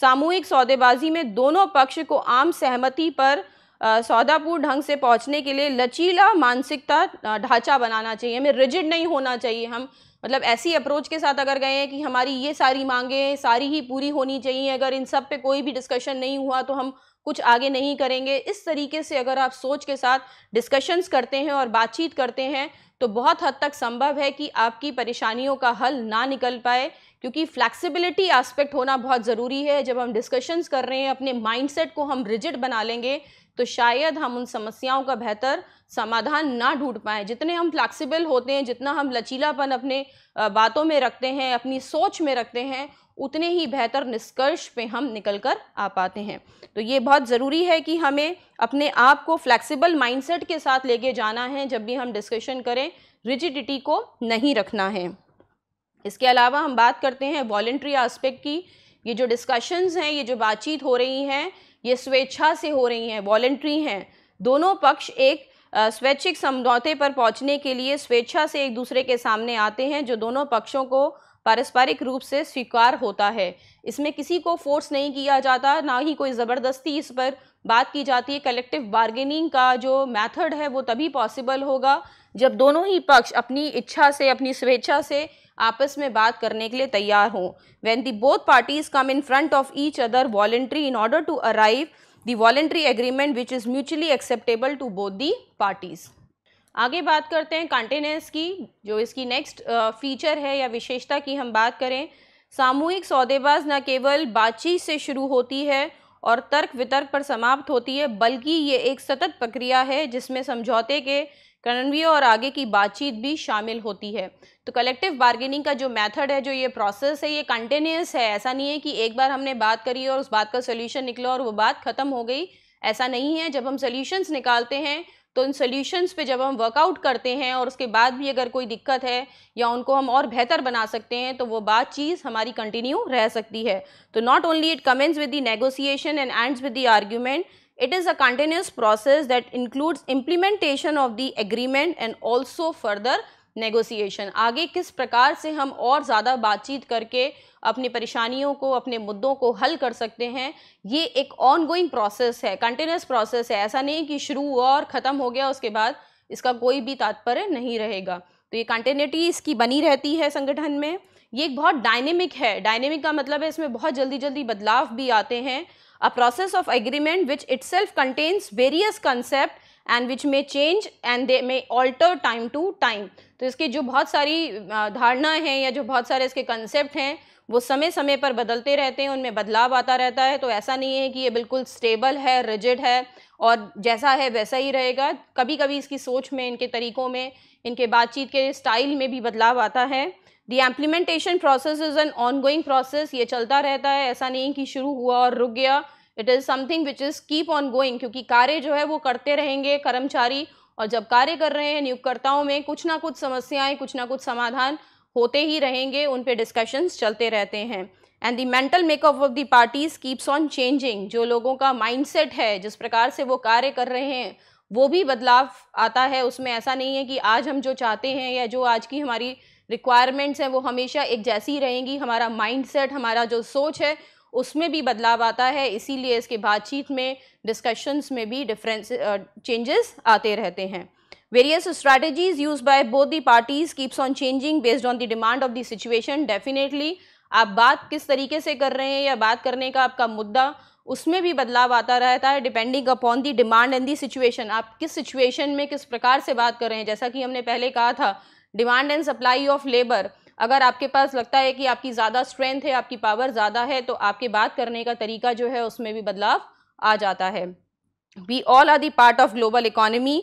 सामूहिक सौदेबाजी में दोनों पक्ष को आम सहमति पर सौदापूर्ण ढंग से पहुंचने के लिए लचीला मानसिकता ढांचा बनाना चाहिए हमें रिजिड नहीं होना चाहिए हम मतलब ऐसी अप्रोच के साथ अगर गए हैं कि हमारी ये सारी मांगें सारी ही पूरी होनी चाहिए अगर इन सब पे कोई भी डिस्कशन नहीं हुआ तो हम कुछ आगे नहीं करेंगे इस तरीके से अगर आप सोच के साथ डिस्कशंस करते हैं और बातचीत करते हैं तो बहुत हद तक संभव है कि आपकी परेशानियों का हल ना निकल पाए क्योंकि फ्लैक्सिबिलिटी एस्पेक्ट होना बहुत ज़रूरी है जब हम डिस्कशंस कर रहे हैं अपने माइंडसेट को हम रिजिड बना लेंगे तो शायद हम उन समस्याओं का बेहतर समाधान ना ढूंढ पाएँ जितने हम फ्लैक्सिबल होते हैं जितना हम लचीलापन अपने बातों में रखते हैं अपनी सोच में रखते हैं उतने ही बेहतर निष्कर्ष पे हम निकल कर आ पाते हैं तो ये बहुत ज़रूरी है कि हमें अपने आप को फ्लैक्सिबल माइंडसेट के साथ लेके जाना है जब भी हम डिस्कशन करें रिजिडिटी को नहीं रखना है इसके अलावा हम बात करते हैं वॉल्ट्री आस्पेक्ट की ये जो डिस्कशंस हैं ये जो बातचीत हो रही हैं ये स्वेच्छा से हो रही हैं वॉल्ट्री हैं दोनों पक्ष एक स्वैच्छिक समझौते पर पहुंचने के लिए स्वेच्छा से एक दूसरे के सामने आते हैं जो दोनों पक्षों को पारस्परिक रूप से स्वीकार होता है इसमें किसी को फोर्स नहीं किया जाता ना ही कोई ज़बरदस्ती इस पर बात की जाती है कलेक्टिव बार्गेनिंग का जो मेथड है वो तभी पॉसिबल होगा जब दोनों ही पक्ष अपनी इच्छा से अपनी स्वेच्छा से आपस में बात करने के लिए तैयार हों when the both parties come in front of each other voluntary in order to arrive the voluntary agreement which is mutually acceptable to both the parties आगे बात करते हैं कॉन्टेनेंस की जो इसकी नेक्स्ट फीचर है या विशेषता की हम बात करें सामूहिक सौदेबाज न केवल बातचीत से शुरू होती है और तर्क वितर्क पर समाप्त होती है बल्कि ये एक सतत प्रक्रिया है जिसमें समझौते के कन्वियो और आगे की बातचीत भी शामिल होती है तो कलेक्टिव बार्गेनिंग का जो मेथड है जो ये प्रोसेस है ये कंटिन्यूस है ऐसा नहीं है कि एक बार हमने बात करी और उस बात का सोल्यूशन निकला और वो बात ख़त्म हो गई ऐसा नहीं है जब हम सोल्यूशंस निकालते हैं तो उन सोल्यूशंस पे जब हम वर्कआउट करते हैं और उसके बाद भी अगर कोई दिक्कत है या उनको हम और बेहतर बना सकते हैं तो वो बात चीज़ हमारी कंटिन्यू रह सकती है तो not only it commence with the negotiation and ends with the argument It is a continuous process that includes implementation of the agreement and also further negotiation आगे किस प्रकार से हम और ज़्यादा बातचीत करके अपनी परेशानियों को अपने मुद्दों को हल कर सकते हैं ये एक ऑनगोइंग प्रोसेस है कंटिन्यूस प्रोसेस है ऐसा नहीं कि शुरू हुआ और ख़त्म हो गया उसके बाद इसका कोई भी तात्पर्य नहीं रहेगा तो ये कंटिन्यूटी इसकी बनी रहती है संगठन में ये एक बहुत डायनेमिक है डायनेमिक का मतलब है इसमें बहुत जल्दी जल्दी बदलाव भी आते हैं a process of agreement which itself contains various concept and which may change and they may alter time to time तो iske जो बहुत सारी dharna हैं या जो बहुत सारे इसके concept हैं वो समय समय पर बदलते रहते हैं उनमें बदलाव आता रहता है तो ऐसा नहीं है कि ये बिल्कुल स्टेबल है रिजिड है और जैसा है वैसा ही रहेगा कभी कभी इसकी सोच में इनके तरीक़ों में इनके बातचीत के स्टाइल में भी बदलाव आता है the implementation process is an ongoing process ये चलता रहता है ऐसा नहीं कि शुरू हुआ और रुक गया it is something which is keep on going क्योंकि कार्य जो है वो करते रहेंगे कर्मचारी और जब कार्य कर रहे हैं नियुक्तकर्ताओं में कुछ ना कुछ समस्याएं कुछ ना कुछ समाधान होते ही रहेंगे उन पर डिस्कशंस चलते रहते हैं and the mental makeup of the parties keeps on changing जो लोगों का माइंडसेट है जिस प्रकार से वो कार्य कर रहे हैं वो भी बदलाव आता है उसमें ऐसा नहीं है कि आज हम जो चाहते हैं या जो आज की हमारी रिक्वायरमेंट्स हैं वो हमेशा एक जैसी रहेंगी हमारा माइंडसेट हमारा जो सोच है उसमें भी बदलाव आता है इसीलिए इसके बातचीत में डिस्कशंस में भी डिफरेंस चेंजेस आते रहते हैं various strategies use by both the parties keeps on changing based on the demand of the situation definitely आप बात किस तरीके से कर रहे हैं या बात करने का आपका मुद्दा उसमें भी बदलाव आता रहता है depending upon the demand and the situation आप किस सिचुएशन में किस प्रकार से बात कर रहे हैं जैसा कि हमने पहले कहा था demand and supply of labour अगर आपके पास लगता है कि आपकी ज़्यादा स्ट्रेंथ है आपकी पावर ज़्यादा है तो आपके बात करने का तरीका जो है उसमें भी बदलाव आ जाता है we all are the part of global economy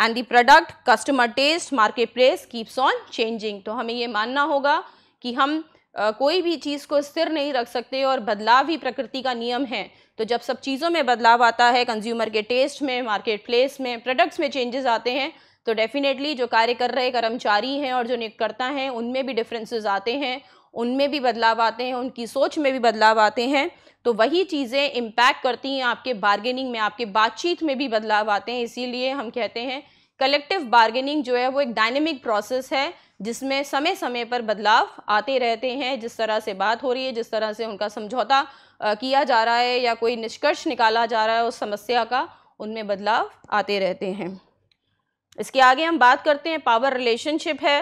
and the product customer taste market place keeps on changing तो हमें ये मानना होगा कि हम आ, कोई भी चीज़ को स्थिर नहीं रख सकते और बदलाव ही प्रकृति का नियम है तो जब सब चीज़ों में बदलाव आता है कंज्यूमर के टेस्ट में मार्केट प्लेस में प्रोडक्ट्स में चेंजेस आते हैं तो डेफिनेटली जो कार्य कर रहे कर्मचारी हैं और जो नियोगकर्ता हैं उनमें भी डिफरेंसेस आते हैं उनमें भी बदलाव आते हैं उनकी सोच में भी बदलाव आते हैं तो वही चीज़ें इम्पैक्ट करती हैं आपके बार्गेनिंग में आपके बातचीत में भी बदलाव आते हैं इसीलिए हम कहते हैं कलेक्टिव बार्गेनिंग जो है वो एक डायनेमिक प्रोसेस है जिसमें समय समय पर बदलाव आते रहते हैं जिस तरह से बात हो रही है जिस तरह से उनका समझौता किया जा रहा है या कोई निष्कर्ष निकाला जा रहा है उस समस्या का उनमें बदलाव आते रहते हैं इसके आगे हम बात करते हैं पावर रिलेशनशिप है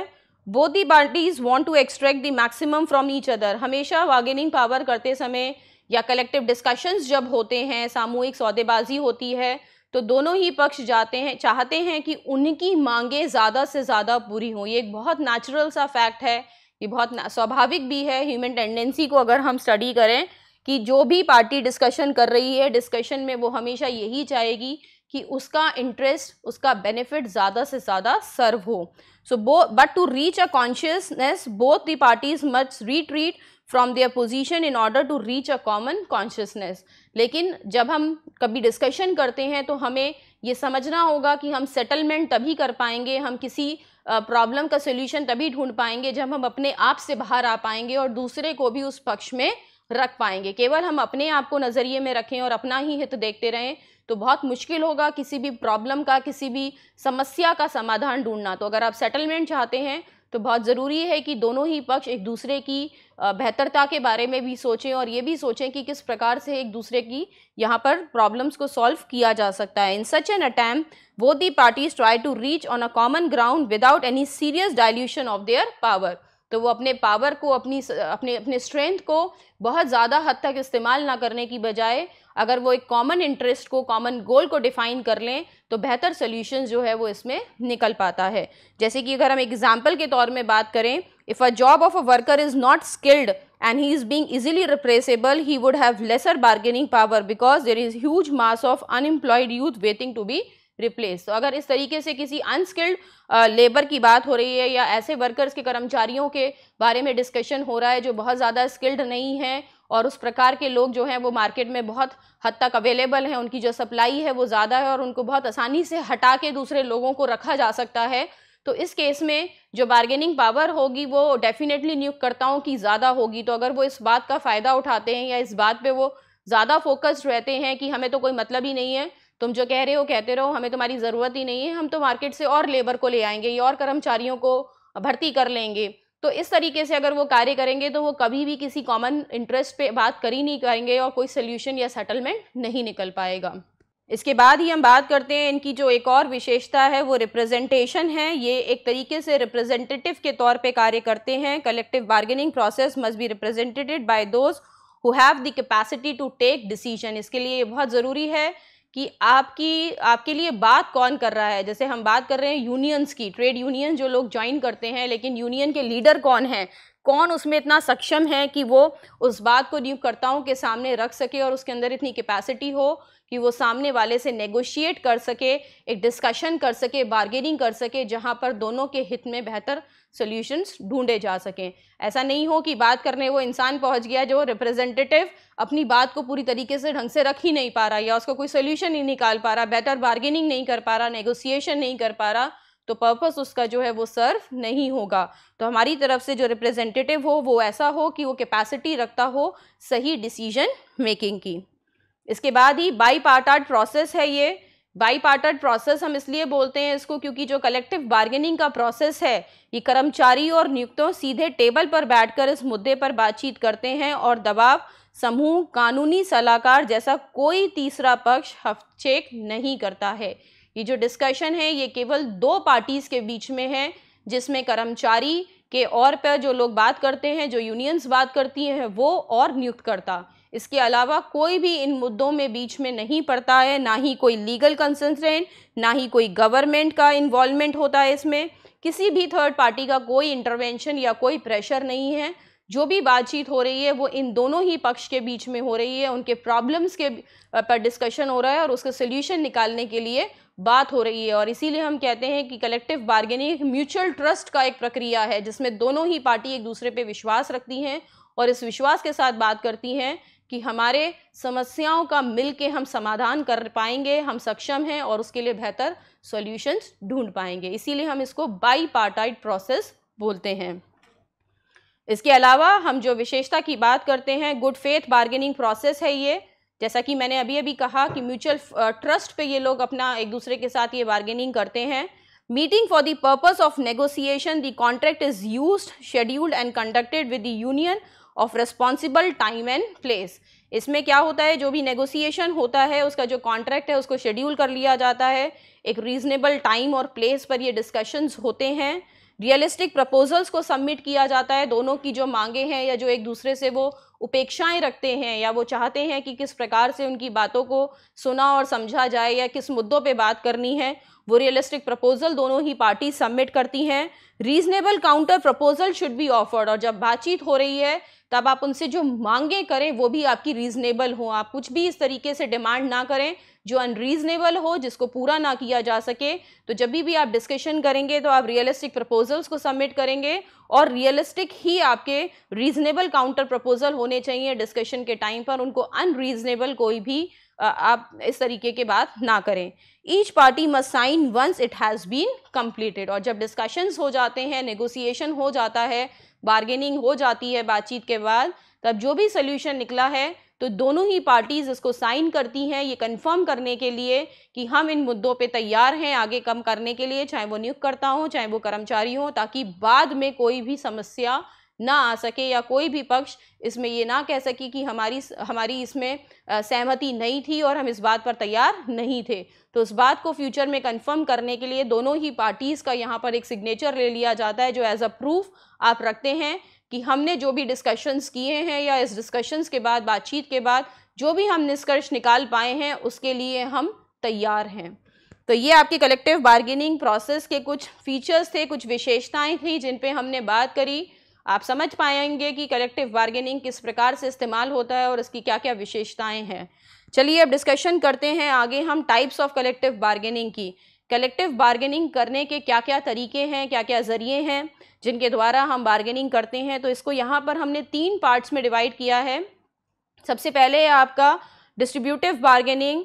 both the parties want to extract the maximum from each other हमेशा वार्गेनिंग पावर करते समय या कलेक्टिव डिस्कशंस जब होते हैं सामूहिक सौदेबाजी होती है तो दोनों ही पक्ष जाते हैं चाहते हैं कि उनकी मांगे ज़्यादा से ज़्यादा पूरी हों ये एक बहुत नेचुरल सा फैक्ट है ये बहुत स्वाभाविक भी है ह्यूमन टेंडेंसी को अगर हम स्टडी करें कि जो भी पार्टी डिस्कशन कर रही है डिस्कशन में वो हमेशा यही चाहेगी कि उसका इंटरेस्ट उसका बेनिफिट ज़्यादा से ज़्यादा सर्व हो सो बो but to reach a consciousness both the parties much retreat from their position in order to reach a common consciousness लेकिन जब हम कभी डिस्कशन करते हैं तो हमें ये समझना होगा कि हम सेटलमेंट तभी कर पाएंगे हम किसी प्रॉब्लम का सोल्यूशन तभी ढूंढ पाएंगे जब हम अपने आप से बाहर आ पाएंगे और दूसरे को भी उस पक्ष में रख पाएंगे केवल हम अपने आप को नज़रिए में रखें और अपना ही हित देखते रहें तो बहुत मुश्किल होगा किसी भी प्रॉब्लम का किसी भी समस्या का समाधान ढूंढना तो अगर आप सेटलमेंट चाहते हैं तो बहुत ज़रूरी है कि दोनों ही पक्ष एक दूसरे की बेहतरता के बारे में भी सोचें और ये भी सोचें कि किस प्रकार से एक दूसरे की यहाँ पर प्रॉब्लम्स को सॉल्व किया जा सकता है इन सच एन अटैम्प वो the parties try to reach on a common ground without any serious dilution of their power तो वो अपने पावर को अपनी अपने अपने स्ट्रेंथ को बहुत ज़्यादा हद तक इस्तेमाल ना करने की बजाय अगर वो एक कॉमन इंटरेस्ट को कॉमन गोल को डिफाइन कर लें तो बेहतर सोल्यूशन जो है वो इसमें निकल पाता है जैसे कि अगर हम एग्जाम्पल के तौर में बात करें if a job of a worker is not skilled and he is being easily replaceable he would have lesser bargaining power because there is huge mass of unemployed youth waiting to be replace तो अगर इस तरीके से किसी unskilled labour की बात हो रही है या ऐसे वर्कर्स के कर्मचारियों के बारे में डिस्कशन हो रहा है जो बहुत ज़्यादा स्किल्ड नहीं है और उस प्रकार के लोग जो हैं वो मार्केट में बहुत हद तक अवेलेबल हैं उनकी जो सप्लाई है वो ज़्यादा है और उनको बहुत आसानी से हटा के दूसरे लोगों को रखा जा सकता है तो इस केस में जो बार्गेनिंग पावर होगी वो डेफिनेटली नियुक्तकर्ताओं की ज़्यादा होगी तो अगर वो इस बात का फ़ायदा उठाते हैं या इस बात पर वो ज़्यादा फोकस्ड रहते हैं कि हमें तो कोई मतलब ही नहीं है तुम जो कह रहे हो कहते रहो हमें तुम्हारी ज़रूरत ही नहीं है हम तो मार्केट से और लेबर को ले आएंगे या और कर्मचारियों को भर्ती कर लेंगे तो इस तरीके से अगर वो कार्य करेंगे तो वो कभी भी किसी कॉमन इंटरेस्ट पे बात कर ही नहीं करेंगे और कोई सोल्यूशन या सेटलमेंट नहीं निकल पाएगा इसके बाद ही हम बात करते हैं इनकी जो एक और विशेषता है वो रिप्रेजेंटेशन है ये एक तरीके से रिप्रेजेंटेटिव के तौर पे कार्य करते हैं collective bargaining process must be represented by those who have the capacity to take decision इसके लिए बहुत ज़रूरी है कि आपकी आपके लिए बात कौन कर रहा है जैसे हम बात कर रहे हैं यूनियंस की ट्रेड यूनियन जो लोग ज्वाइन करते हैं लेकिन यूनियन के लीडर कौन है कौन उसमें इतना सक्षम है कि वो उस बात को नियुक्तकर्ताओं के सामने रख सके और उसके अंदर इतनी कैपेसिटी हो कि वो सामने वाले से नेगोशिएट कर सके एक डिस्कशन कर सके बार्गेनिंग कर सके जहाँ पर दोनों के हित में बेहतर सोल्यूशंस ढूंढे जा सकें ऐसा नहीं हो कि बात करने वो इंसान पहुंच गया जो रिप्रेजेंटेटिव अपनी बात को पूरी तरीके से ढंग से रख ही नहीं पा रहा या उसका कोई सोल्यूशन नहीं निकाल पा रहा बेटर बार्गेनिंग नहीं कर पा रहा नेगोसिएशन नहीं कर पा रहा तो पर्पस उसका जो है वो सर्व नहीं होगा तो हमारी तरफ से जो रिप्रेजेंटेटिव हो वो ऐसा हो कि वो कैपेसिटी रखता हो सही डिसीजन मेकिंग की इसके बाद ही बाई प्रोसेस है ये बाई प्रोसेस हम इसलिए बोलते हैं इसको क्योंकि जो कलेक्टिव बार्गेनिंग का प्रोसेस है ये कर्मचारी और नियुक्तों सीधे टेबल पर बैठकर इस मुद्दे पर बातचीत करते हैं और दबाव समूह कानूनी सलाहकार जैसा कोई तीसरा पक्ष हस्तक्षेप नहीं करता है ये जो डिस्कशन है ये केवल दो पार्टीज़ के बीच में है जिसमें कर्मचारी के और पर जो लोग बात करते हैं जो यूनियंस बात करती हैं वो और नियुक्तकर्ता इसके अलावा कोई भी इन मुद्दों में बीच में नहीं पड़ता है ना ही कोई लीगल कंसंट्रेंट ना ही कोई गवर्नमेंट का इन्वॉल्वमेंट होता है इसमें किसी भी थर्ड पार्टी का कोई इंटरवेंशन या कोई प्रेशर नहीं है जो भी बातचीत हो रही है वो इन दोनों ही पक्ष के बीच में हो रही है उनके प्रॉब्लम्स के पर डिस्कशन हो रहा है और उसके सोल्यूशन निकालने के लिए बात हो रही है और इसीलिए हम कहते हैं कि कलेक्टिव बार्गेनिंग एक म्यूचुअल ट्रस्ट का एक प्रक्रिया है जिसमें दोनों ही पार्टी एक दूसरे पे विश्वास रखती हैं और इस विश्वास के साथ बात करती हैं कि हमारे समस्याओं का मिल हम समाधान कर पाएंगे हम सक्षम हैं और उसके लिए बेहतर सॉल्यूशंस ढूंढ पाएंगे इसीलिए हम इसको बाई पार्टाइट प्रोसेस बोलते हैं इसके अलावा हम जो विशेषता की बात करते हैं गुड फेथ बार्गेनिंग प्रोसेस है ये जैसा कि मैंने अभी अभी कहा कि म्यूचुअल ट्रस्ट पे ये लोग अपना एक दूसरे के साथ ये बार्गेनिंग करते हैं meeting for the purpose of negotiation the contract is used scheduled and conducted with the union of responsible time and place इसमें क्या होता है जो भी नेगोशिएशन होता है उसका जो कॉन्ट्रैक्ट है उसको शेड्यूल कर लिया जाता है एक रीजनेबल टाइम और प्लेस पर ये डिस्कशंस होते हैं रियलिस्टिक प्रपोजल्स को सबमिट किया जाता है दोनों की जो मांगे हैं या जो एक दूसरे से वो उपेक्षाएं रखते हैं या वो चाहते हैं कि किस प्रकार से उनकी बातों को सुना और समझा जाए या किस मुद्दों पे बात करनी है वो रियलिस्टिक प्रपोजल दोनों ही पार्टी सबमिट करती हैं reasonable counter proposal should be offered और जब बातचीत हो रही है तब आप उनसे जो मांगे करें वो भी आपकी रीज़नेबल हो आप कुछ भी इस तरीके से डिमांड ना करें जो अनरीज़नेबल हो जिसको पूरा ना किया जा सके तो जब भी आप डिस्कशन करेंगे तो आप रियलिस्टिक प्रपोजल्स को सबमिट करेंगे और रियलिस्टिक ही आपके रीज़नेबल काउंटर प्रपोजल होने चाहिए डिस्कशन के टाइम पर उनको अनरीज़नेबल कोई भी आप इस तरीके के बात ना करें each party must sign once it has been completed और जब डिस्कशंस हो जाते हैं नेगोसिएशन हो जाता है बार्गेनिंग हो जाती है बातचीत के बाद तब जो भी सोल्यूशन निकला है तो दोनों ही पार्टीज़ इसको साइन करती हैं ये कंफर्म करने के लिए कि हम इन मुद्दों पे तैयार हैं आगे कम करने के लिए चाहे वो नियुक्तकर्ता हो चाहे वो कर्मचारी हो ताकि बाद में कोई भी समस्या ना आ सके या कोई भी पक्ष इसमें ये ना कह सके कि हमारी हमारी इसमें सहमति नहीं थी और हम इस बात पर तैयार नहीं थे तो उस बात को फ्यूचर में कंफर्म करने के लिए दोनों ही पार्टीज़ का यहाँ पर एक सिग्नेचर ले लिया जाता है जो एज़ अ प्रूफ आप रखते हैं कि हमने जो भी डिस्कशंस किए हैं या इस डिस्कशंस के बाद बातचीत के बाद जो भी हम निष्कर्ष निकाल पाए हैं उसके लिए हम तैयार हैं तो ये आपके कलेक्टिव बार्गेनिंग प्रोसेस के कुछ फीचर्स थे कुछ विशेषताएं थी जिन पे हमने बात करी आप समझ पाएंगे कि कलेक्टिव बार्गेनिंग किस प्रकार से इस्तेमाल होता है और इसकी क्या क्या विशेषताएं हैं चलिए अब डिस्कशन करते हैं आगे हम टाइप्स ऑफ कलेक्टिव बार्गेनिंग की कलेक्टिव बार्गेनिंग करने के क्या क्या तरीके हैं क्या क्या ज़रिए हैं जिनके द्वारा हम बार्गेनिंग करते हैं तो इसको यहाँ पर हमने तीन पार्ट्स में डिवाइड किया है सबसे पहले आपका डिस्ट्रीब्यूटिव बार्गेनिंग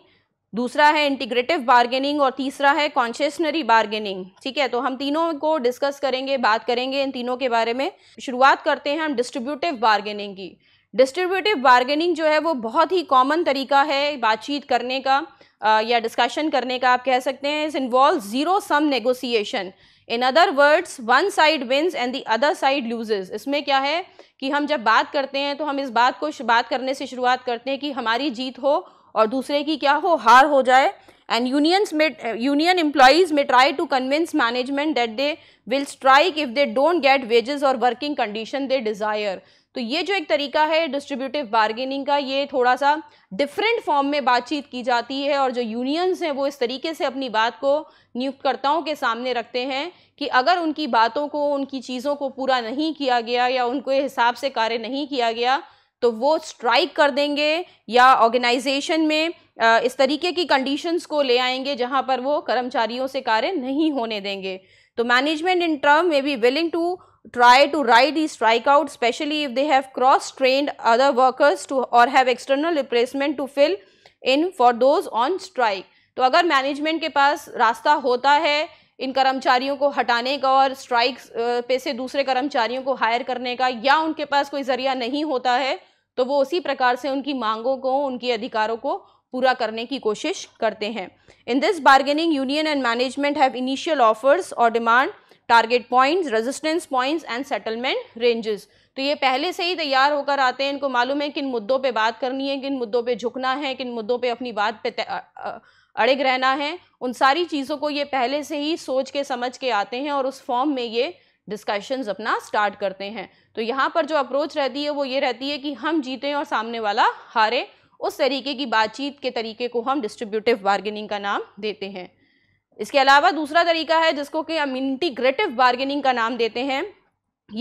दूसरा है इंटीग्रेटिव बार्गेनिंग और तीसरा है कॉन्शियसनरी बार्गेनिंग ठीक है तो हम तीनों को डिस्कस करेंगे बात करेंगे इन तीनों के बारे में शुरुआत करते हैं हम डिस्ट्रीब्यूटिव बार्गेनिंग की डिस्ट्रीब्यूटिव बार्गेनिंग जो है वो बहुत ही कॉमन तरीका है बातचीत करने का आ, या डिस्कशन करने का आप कह सकते हैं इस involve zero sum negotiation in other words one side wins and the other side loses इसमें क्या है कि हम जब बात करते हैं तो हम इस बात को बात करने से शुरुआत करते हैं कि हमारी जीत हो और दूसरे की क्या हो हार हो जाए एंड यूनियंस में यूनियन एम्प्लॉज में try to convince management that they will strike if they don't get wages और वर्किंग कंडीशन दे डिज़ायर तो ये जो एक तरीका है डिस्ट्रीब्यूटिव बार्गेनिंग का ये थोड़ा सा डिफरेंट फॉर्म में बातचीत की जाती है और जो यूनियंस हैं वो इस तरीके से अपनी बात को नियुक्तकर्ताओं के सामने रखते हैं कि अगर उनकी बातों को उनकी चीज़ों को पूरा नहीं किया गया या उनके हिसाब से कार्य नहीं किया गया तो वो स्ट्राइक कर देंगे या ऑर्गेनाइजेशन में इस तरीके की कंडीशंस को ले आएंगे जहां पर वो कर्मचारियों से कार्य नहीं होने देंगे तो management in term may be willing to try to ride ride strike out especially if they have cross trained other workers to और have external replacement to fill in for those on strike तो अगर management के पास रास्ता होता है इन कर्मचारियों को हटाने का और स्ट्राइक पे से दूसरे कर्मचारियों को हायर करने का या उनके पास कोई जरिया नहीं होता है तो वो उसी प्रकार से उनकी मांगों को उनके अधिकारों को पूरा करने की कोशिश करते हैं in this bargaining union and management have initial offers और demand target points resistance points and settlement ranges तो ये पहले से ही तैयार होकर आते हैं इनको मालूम है किन मुद्दों पे बात करनी है किन मुद्दों पे झुकना है किन मुद्दों पे अपनी बात पे अड़ग रहना है उन सारी चीज़ों को ये पहले से ही सोच के समझ के आते हैं और उस फॉर्म में ये डिस्कशंस अपना स्टार्ट करते हैं तो यहाँ पर जो अप्रोच रहती है वो ये रहती है कि हम जीतें और सामने वाला हारे उस तरीके की बातचीत के तरीके को हम डिस्ट्रीब्यूटिव बार्गेनिंग का नाम देते हैं इसके अलावा दूसरा तरीका है जिसको कि हम इंटीग्रेटिव बार्गेनिंग का नाम देते हैं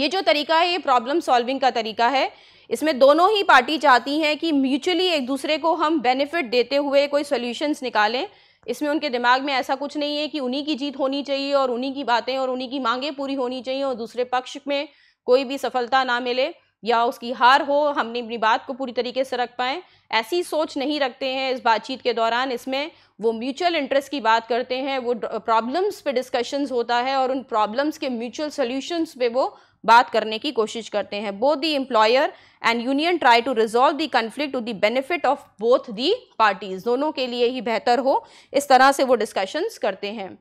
ये जो तरीका है ये प्रॉब्लम सॉल्विंग का तरीका है इसमें दोनों ही पार्टी चाहती हैं कि म्यूचुअली एक दूसरे को हम बेनिफिट देते हुए कोई सोल्यूशंस निकालें इसमें उनके दिमाग में ऐसा कुछ नहीं है कि उन्हीं की जीत होनी चाहिए और उन्हीं की बातें और उन्हीं की मांगें पूरी होनी चाहिए और दूसरे पक्ष में कोई भी सफलता ना मिले या उसकी हार हो हमने अपनी बात को पूरी तरीके से रख पाएँ ऐसी सोच नहीं रखते हैं इस बातचीत के दौरान इसमें वो म्यूचुअल इंटरेस्ट की बात करते हैं वो प्रॉब्लम्स पे डिस्कशंस होता है और उन प्रॉब्लम्स के म्यूचुअल सॉल्यूशंस पे वो बात करने की कोशिश करते हैं both the employer and union try to resolve the conflict to the benefit of both the parties दोनों के लिए ही बेहतर हो इस तरह से वो डिस्कशंस करते हैं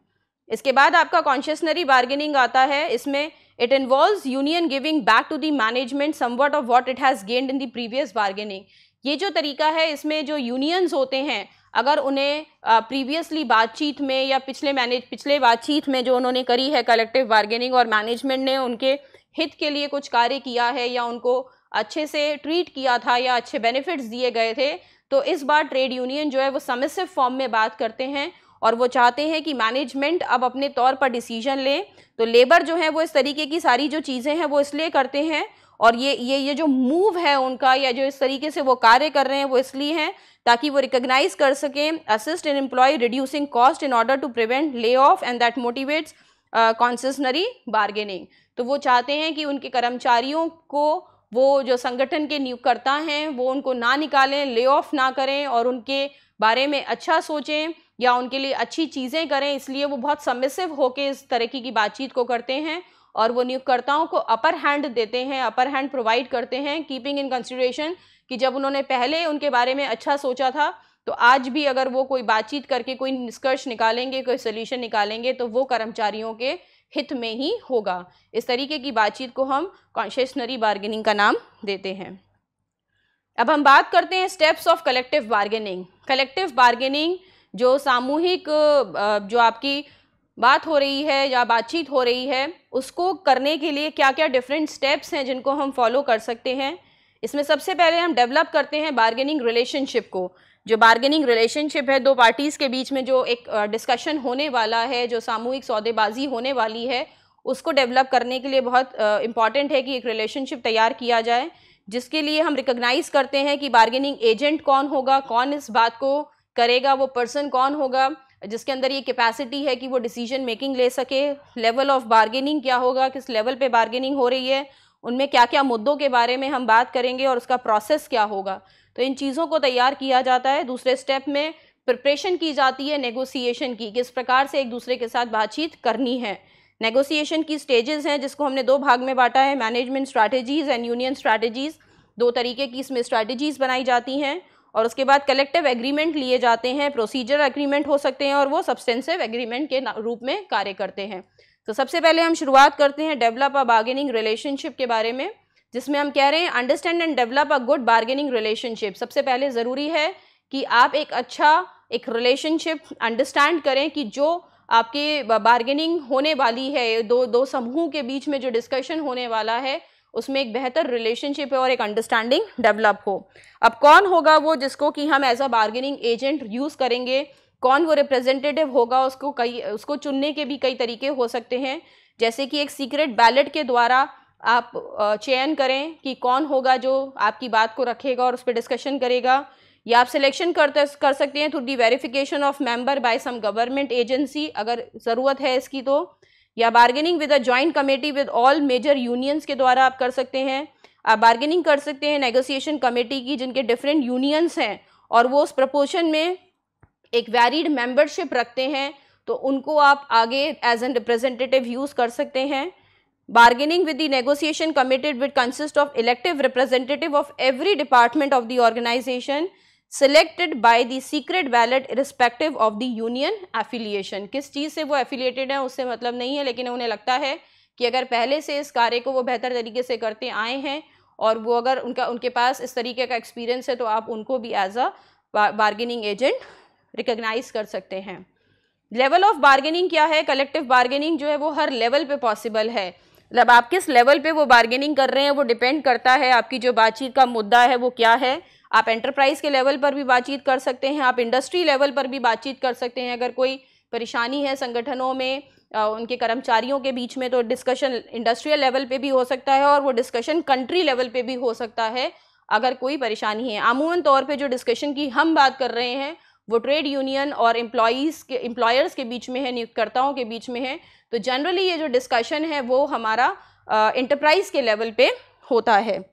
इसके बाद आपका कॉन्शियसनरी बार्गेनिंग आता है इसमें involve union giving back to to management somewhat of what it has gained in the previous bargaining ये जो तरीका है इसमें जो यूनियंस होते हैं अगर उन्हें प्रीवियसली बातचीत में या पिछले मैनेज पिछले बातचीत में जो उन्होंने करी है कलेक्टिव बार्गेनिंग और मैनेजमेंट ने उनके हित के लिए कुछ कार्य किया है या उनको अच्छे से ट्रीट किया था या अच्छे बेनिफिट्स दिए गए थे तो इस बार ट्रेड यूनियन जो है वो समिसिव फॉर्म में बात करते हैं और वो चाहते हैं कि मैनेजमेंट अब अपने तौर पर डिसीजन ले तो लेबर जो है वो इस तरीके की सारी जो चीज़ें हैं वो इसलिए करते हैं और ये ये ये जो मूव है उनका या जो इस तरीके से वो कार्य कर रहे हैं वो इसलिए हैं ताकि वो रिकग्नाइज कर सकें assist in employ reducing cost in order to prevent lay off and that motivates concessionary bargaining तो वो चाहते हैं कि उनके कर्मचारियों को वो जो संगठन के नियुक्तकर्ता हैं वो उनको ना निकालें ले ऑफ ना करें और उनके बारे में अच्छा सोचें या उनके लिए अच्छी चीज़ें करें इसलिए वो बहुत सबमिसिव होकर इस तरह की बातचीत को करते हैं और वो नियुक्तकर्ताओं को अपर हैंड देते हैं अपर हैंड प्रोवाइड करते हैं कीपिंग इन कंसिड्रेशन कि जब उन्होंने पहले उनके बारे में अच्छा सोचा था तो आज भी अगर वो कोई बातचीत करके कोई निष्कर्ष निकालेंगे कोई सोल्यूशन निकालेंगे तो वो कर्मचारियों के हित में ही होगा इस तरीके की बातचीत को हम कॉन्शेशनरी बार्गेनिंग का नाम देते हैं अब हम बात करते हैं steps of collective bargaining collective bargaining जो सामूहिक जो आपकी बात हो रही है या बातचीत हो रही है उसको करने के लिए क्या क्या डिफरेंट स्टेप्स हैं जिनको हम फॉलो कर सकते हैं इसमें सबसे पहले हम डेवलप करते हैं बार्गेनिंग रिलेशनशिप को जो बार्गेनिंग रिलेशनशिप है दो पार्टीज़ के बीच में जो एक डिस्कशन होने वाला है जो सामूहिक सौदेबाजी होने वाली है उसको डेवलप करने के लिए बहुत इंपॉर्टेंट है कि एक रिलेशनशिप तैयार किया जाए जिसके लिए हम रिकग्नाइज़ करते हैं कि बार्गेनिंग एजेंट कौन होगा कौन इस बात को करेगा वो पर्सन कौन होगा जिसके अंदर ये कैपेसिटी है कि वो डिसीजन मेकिंग ले सके लेवल ऑफ बार्गेनिंग क्या होगा किस लेवल पे बार्गेनिंग हो रही है उनमें क्या क्या मुद्दों के बारे में हम बात करेंगे और उसका प्रोसेस क्या होगा तो इन चीज़ों को तैयार किया जाता है दूसरे स्टेप में प्रिपरेशन की जाती है नेगोसिएशन की किस प्रकार से एक दूसरे के साथ बातचीत करनी है नेगोसिएशन की स्टेजेस हैं जिसको हमने दो भाग में बांटा है management strategies and union strategies दो तरीके की इसमें स्ट्रैटेजीज़ बनाई जाती हैं और उसके बाद कलेक्टिव एग्रीमेंट लिए जाते हैं प्रोसीजर एग्रीमेंट हो सकते हैं और वो सब्सटेंसिव एग्रीमेंट के रूप में कार्य करते हैं तो सबसे पहले हम शुरुआत करते हैं डेवलप अ बार्गेनिंग रिलेशनशिप के बारे में जिसमें हम कह रहे हैं understand and develop a good bargaining relationship सबसे पहले ज़रूरी है कि आप एक अच्छा एक रिलेशनशिप अंडरस्टैंड करें कि जो आपके बार्गेनिंग होने वाली है दो दो समूहों के बीच में जो डिस्कशन होने वाला है उसमें एक बेहतर रिलेशनशिप है और एक अंडरस्टैंडिंग डेवलप हो अब कौन होगा वो जिसको कि हम as a bargaining agent use करेंगे कौन वो रिप्रेजेंटेटिव होगा उसको कई उसको चुनने के भी कई तरीके हो सकते हैं जैसे कि एक सीक्रेट बैलेट के द्वारा आप चयन करें कि कौन होगा जो आपकी बात को रखेगा और उस पर डिस्कशन करेगा या आप सिलेक्शन करते कर सकते हैं through the verification of member by some government agency अगर ज़रूरत है इसकी तो या bargaining with a joint committee with all major unions के द्वारा आप कर सकते हैं आप बार्गेनिंग कर सकते हैं नेगोसिएशन कमेटी की जिनके डिफरेंट यूनियंस हैं और वो उस प्रपोशन में एक वैरिड मेंबरशिप रखते हैं तो उनको आप आगे एज एन रिप्रेजेंटेटिव यूज़ कर सकते हैं Bargaining with the negotiation committee will consist of elective representative of every department of the organization selected by the secret ballot irrespective of the union affiliation. kis cheez se wo affiliated hai usse matlab nahi hai lekin unhe lagta hai ki agar pehle se is karya ko wo behtar tarike se karte aaye hain aur wo agar unka unke paas is tarike ka experience hai to aap unko bhi as a bargaining agent recognize kar sakte hain level of bargaining क्या है collective bargaining जो है वो हर level पे possible है मतलब आप किस लेवल पे वो बार्गेनिंग कर रहे हैं वो डिपेंड करता है आपकी जो बातचीत का मुद्दा है वो क्या है आप एंटरप्राइज के लेवल पर भी बातचीत कर सकते हैं आप इंडस्ट्री लेवल पर भी बातचीत कर सकते हैं अगर कोई परेशानी है संगठनों में उनके कर्मचारियों के बीच में तो डिस्कशन इंडस्ट्रियल लेवल पे भी हो सकता है और वो डिस्कशन कंट्री लेवल पे भी हो सकता है अगर कोई परेशानी है अमूमन तौर पे जो डिस्कशन की हम बात कर रहे हैं वो ट्रेड यूनियन और एम्प्लॉज के एम्प्लॉयर्स के बीच में है नियुक्तकर्ताओं के बीच में है तो जनरली ये जो डिस्कशन है वो हमारा इंटरप्राइज के लेवल पे होता है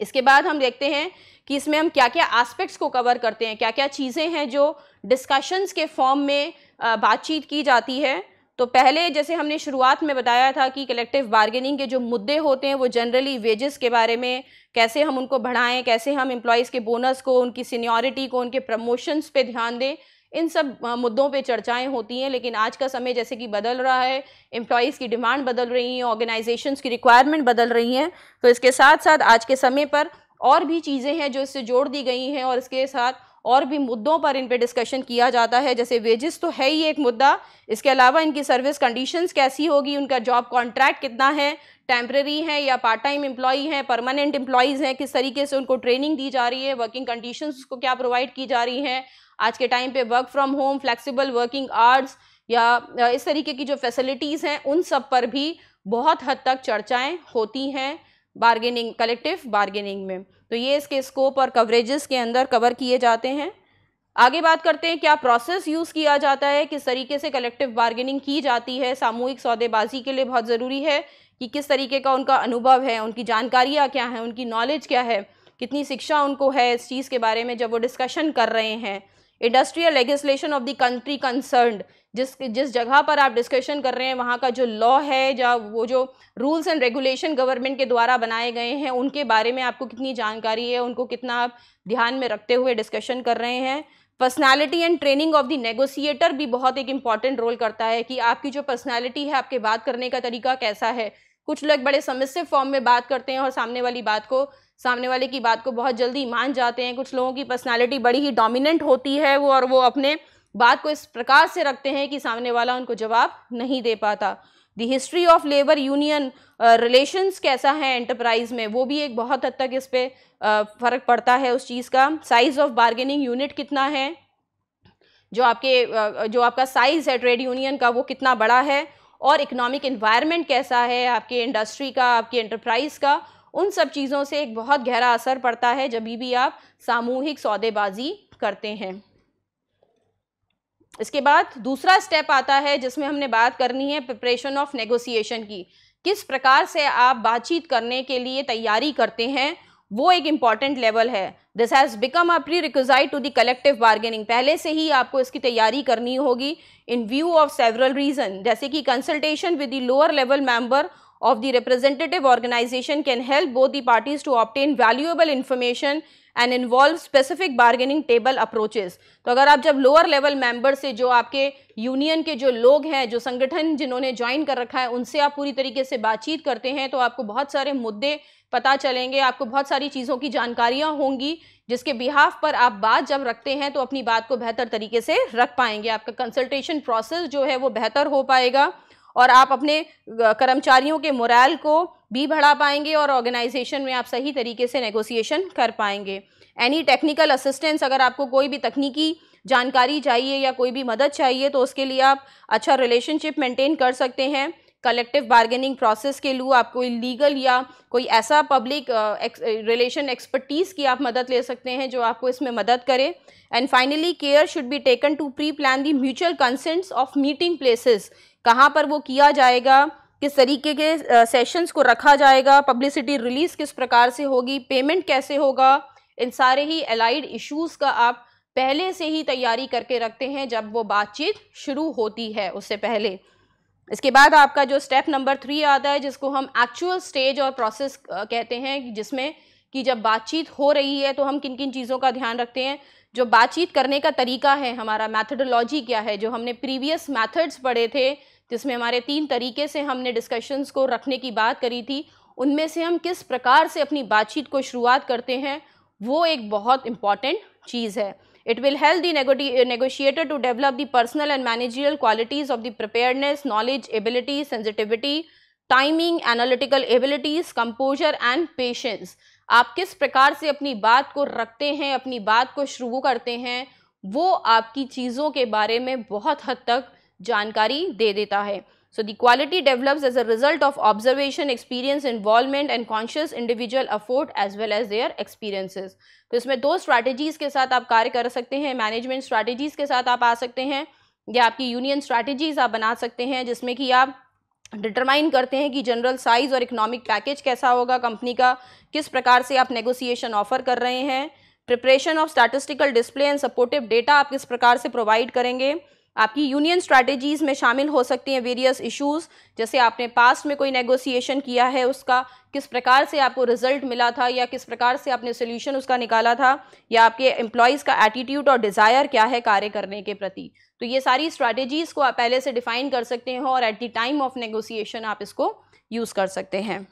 इसके बाद हम देखते हैं कि इसमें हम क्या क्या एस्पेक्ट्स को कवर करते हैं क्या क्या चीज़ें हैं जो डिस्कशंस के फॉर्म में बातचीत की जाती है तो पहले जैसे हमने शुरुआत में बताया था कि कलेक्टिव बार्गेनिंग के जो मुद्दे होते हैं वो जनरली वेजेस के बारे में कैसे हम उनको बढ़ाएं कैसे हम एम्प्लॉयज़ के बोनस को उनकी सीनियरिटी को उनके प्रमोशंस पे ध्यान दें इन सब मुद्दों पे चर्चाएं होती हैं लेकिन आज का समय जैसे कि बदल रहा है एम्प्लॉयज़ की डिमांड बदल रही हैं ऑर्गेनाइजेशंस की रिक्वायरमेंट बदल रही हैं तो इसके साथ साथ आज के समय पर और भी चीज़ें हैं जो इससे जोड़ दी गई हैं और इसके साथ और भी मुद्दों पर इन पर डिस्कशन किया जाता है जैसे वेजेस तो है ही एक मुद्दा इसके अलावा इनकी सर्विस कंडीशंस कैसी होगी उनका जॉब कॉन्ट्रैक्ट कितना है टेम्प्रेरी है या पार्ट टाइम एम्प्लॉई हैं परमानेंट एम्प्लॉयज़ हैं किस तरीके से उनको ट्रेनिंग दी जा रही है वर्किंग कंडीशंस को क्या प्रोवाइड की जा रही हैं आज के टाइम पे work from home flexible working arts या इस तरीके की जो फैसिलिटीज़ हैं उन सब पर भी बहुत हद तक चर्चाएं होती हैं बार्गेनिंग कलेक्टिव बार्गेनिंग में तो ये इसके स्कोप और कवरेजेस के अंदर कवर किए जाते हैं आगे बात करते हैं क्या प्रोसेस यूज़ किया जाता है किस तरीके से कलेक्टिव बार्गेनिंग की जाती है सामूहिक सौदेबाजी के लिए बहुत ज़रूरी है कि किस तरीके का उनका अनुभव है उनकी जानकारियाँ क्या हैं उनकी नॉलेज क्या है कितनी शिक्षा उनको है इस चीज़ के बारे में जब वो डिस्कशन कर रहे हैं industrial legislation of the country concern जिस जिस जगह पर आप डिस्कशन कर रहे हैं वहाँ का जो लॉ है या वो जो रूल्स एंड रेगुलेशन गवर्नमेंट के द्वारा बनाए गए हैं उनके बारे में आपको कितनी जानकारी है उनको कितना आप ध्यान में रखते हुए डिस्कशन कर रहे हैं personality and training of the negotiator भी बहुत एक इंपॉर्टेंट रोल करता है कि आपकी जो पर्सनैलिटी है आपके बात करने का तरीका कैसा है कुछ लोग बड़े सबमिसिव फॉर्म में बात करते हैं और सामने वाली बात को सामने वाले की बात को बहुत जल्दी मान जाते हैं कुछ लोगों की पर्सनालिटी बड़ी ही डोमिनेंट होती है वो और वो अपने बात को इस प्रकार से रखते हैं कि सामने वाला उनको जवाब नहीं दे पाता the history of labour union relations कैसा है एंटरप्राइज में वो भी एक बहुत हद तक इस पर uh, फ़र्क पड़ता है उस चीज़ का साइज़ ऑफ बार्गेनिंग यूनिट कितना है जो आपके uh, जो आपका साइज़ है ट्रेड यूनियन का वो कितना बड़ा है और इकोनॉमिक इन्वायरमेंट कैसा है आपके इंडस्ट्री का आपके एंटरप्राइज़ का उन सब चीज़ों से एक बहुत गहरा असर पड़ता है जब भी आप सामूहिक सौदेबाजी करते हैं इसके बाद दूसरा स्टेप आता है जिसमें हमने बात करनी है प्रिपरेशन ऑफ नेगोशिएशन की किस प्रकार से आप बातचीत करने के लिए तैयारी करते हैं वो एक इम्पॉर्टेंट लेवल है this has become a prerequisite to the collective bargaining पहले से ही आपको इसकी तैयारी करनी होगी in view of several reason जैसे कि consultation with the lower level member of the representative organization can help both the parties to obtain valuable information and involve specific bargaining table approaches तो अगर आप जब लोअर लेवल मेंबर से जो आपके union के जो लोग हैं जो संगठन जिन्होंने ज्वाइन कर रखा है उनसे आप पूरी तरीके से बातचीत करते हैं तो आपको बहुत सारे मुद्दे पता चलेंगे आपको बहुत सारी चीज़ों की जानकारियाँ होंगी जिसके बिहाफ पर आप बात जब रखते हैं तो अपनी बात को बेहतर तरीके से रख पाएंगे आपका कंसल्टेशन प्रोसेस जो है वो बेहतर हो पाएगा और आप अपने कर्मचारियों के मोरल को भी बढ़ा पाएंगे और ऑर्गेनाइजेशन में आप सही तरीके से नेगोशिएशन कर पाएंगे एनी टेक्निकल असिस्टेंस अगर आपको कोई भी तकनीकी जानकारी चाहिए या कोई भी मदद चाहिए तो उसके लिए आप अच्छा रिलेशनशिप मेंटेन कर सकते हैं कलेक्टिव बार्गेनिंग प्रोसेस के लिए आप कोई लीगल या कोई ऐसा पब्लिक रिलेशन एक्सपर्टीज़ की आप मदद ले सकते हैं जो आपको इसमें मदद करे and finally care should be taken to pre plan the mutual consents of meeting places कहाँ पर वो किया जाएगा किस तरीके के सेशंस uh, को रखा जाएगा पब्लिसिटी रिलीज किस प्रकार से होगी पेमेंट कैसे होगा इन सारे ही अलाइड इश्यूज़ का आप पहले से ही तैयारी करके रखते हैं जब वो बातचीत शुरू होती है उससे पहले इसके बाद आपका जो स्टेप नंबर थ्री आता है जिसको हम एक्चुअल स्टेज और प्रोसेस कहते हैं जिसमें कि जब बातचीत हो रही है तो हम किन किन चीज़ों का ध्यान रखते हैं जो बातचीत करने का तरीका है हमारा मैथडोलॉजी क्या है जो हमने प्रीवियस मैथड्स पढ़े थे जिसमें हमारे तीन तरीके से हमने डिस्कशंस को रखने की बात करी थी उनमें से हम किस प्रकार से अपनी बातचीत को शुरुआत करते हैं वो एक बहुत इम्पॉर्टेंट चीज़ है It will help the nego negotiator to develop the personal and managerial qualities of the preparedness, knowledge, ability, sensitivity, timing analytical abilities composure and patience आप किस प्रकार से अपनी बात को रखते हैं अपनी बात को शुरू करते हैं वो आपकी चीज़ों के बारे में बहुत हद तक जानकारी दे देता है So the quality develops as a result of observation, experience, involvement and conscious individual effort as well as their experiences. तो इसमें दो strategies के साथ आप कार्य कर सकते हैं management strategies के साथ आप आ सकते हैं या आपकी union strategies आप बना सकते हैं जिसमें कि आप डिटरमाइन करते हैं कि जनरल साइज़ और इकोनॉमिक पैकेज कैसा होगा कंपनी का किस प्रकार से आप नेगोशिएशन ऑफर कर रहे हैं preparation of statistical display and supportive data आप किस प्रकार से प्रोवाइड करेंगे आपकी यूनियन स्ट्रैटेजीज़ में शामिल हो सकती हैं वेरियस इश्यूज़ जैसे आपने पास्ट में कोई नेगोशिएशन किया है उसका किस प्रकार से आपको रिजल्ट मिला था या किस प्रकार से आपने सोल्यूशन उसका निकाला था या आपके एम्प्लॉयज़ का एटीट्यूड और डिज़ायर क्या है कार्य करने के प्रति तो ये सारी स्ट्रैटेजीज़ को आप पहले से डिफ़ाइन कर सकते हैं और at the time of negotiation आप इसको यूज़ कर सकते हैं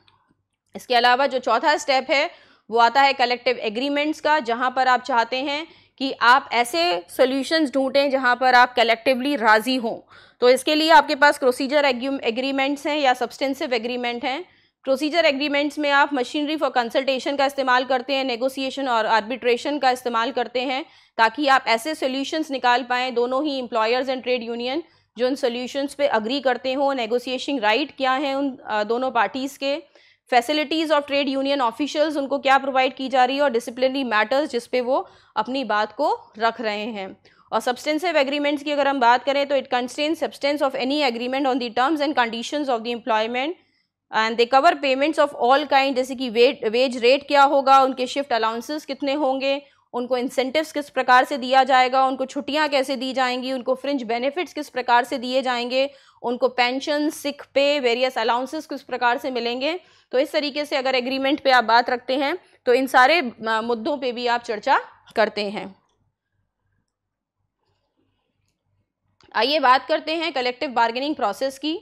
इसके अलावा जो चौथा स्टेप है वो आता है कलेक्टिव एग्रीमेंट्स का जहाँ पर आप चाहते हैं कि आप ऐसे सॉल्यूशंस ढूंढें जहां पर आप कलेक्टिवली राज़ी हों तो इसके लिए आपके पास प्रोसीजर एग्रीमेंट्स हैं या सब्सटेंसिव एग्रीमेंट हैं प्रोसीजर एग्रीमेंट्स में आप मशीनरी फॉर कंसल्टेशन का इस्तेमाल करते हैं नेगोशिएशन और आर्बिट्रेशन का इस्तेमाल करते हैं ताकि आप ऐसे सोल्यूशंस निकाल पाएँ दोनों ही इम्प्लॉयर्स एंड ट्रेड यूनियन जो उन सोल्यूशंस पे अग्री करते हों नेगोशिएशन राइट क्या हैं उन दोनों पार्टीज़ के facilities of trade union officials उनको क्या प्रोवाइड की जा रही है और डिसिप्लिनरी मैटर्स जिसपे वो अपनी बात को रख रहे हैं और सब्सटेंसिव एग्रीमेंट्स की अगर हम बात करें तो it contains substance of any agreement on the terms and condition of the employment and they cover payments of all kind जैसे कि वेट वेज रेट क्या होगा उनके शिफ्ट अलाउंसेस कितने होंगे उनको इंसेंटिव्स किस प्रकार से दिया जाएगा उनको छुट्टियां कैसे दी जाएंगी उनको फ्रिंज बेनिफिट्स किस प्रकार से दिए जाएंगे उनको पेंशन सिख पे वेरियस अलाउंसेस किस प्रकार से मिलेंगे तो इस तरीके से अगर एग्रीमेंट पे आप बात रखते हैं तो इन सारे मुद्दों पे भी आप चर्चा करते हैं आइए बात करते हैं कलेक्टिव बार्गेनिंग प्रोसेस की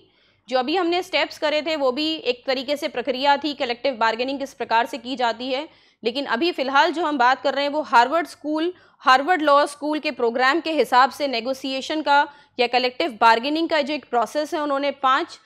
जो अभी हमने स्टेप्स करे थे वो भी एक तरीके से प्रक्रिया थी कलेक्टिव बार्गेनिंग किस प्रकार से की जाती है लेकिन अभी फ़िलहाल जो हम बात कर रहे हैं वो Harvard school Harvard law school के प्रोग्राम के हिसाब से नेगोशिएशन का या कलेक्टिव बार्गेनिंग का जो एक प्रोसेस है उन्होंने पांच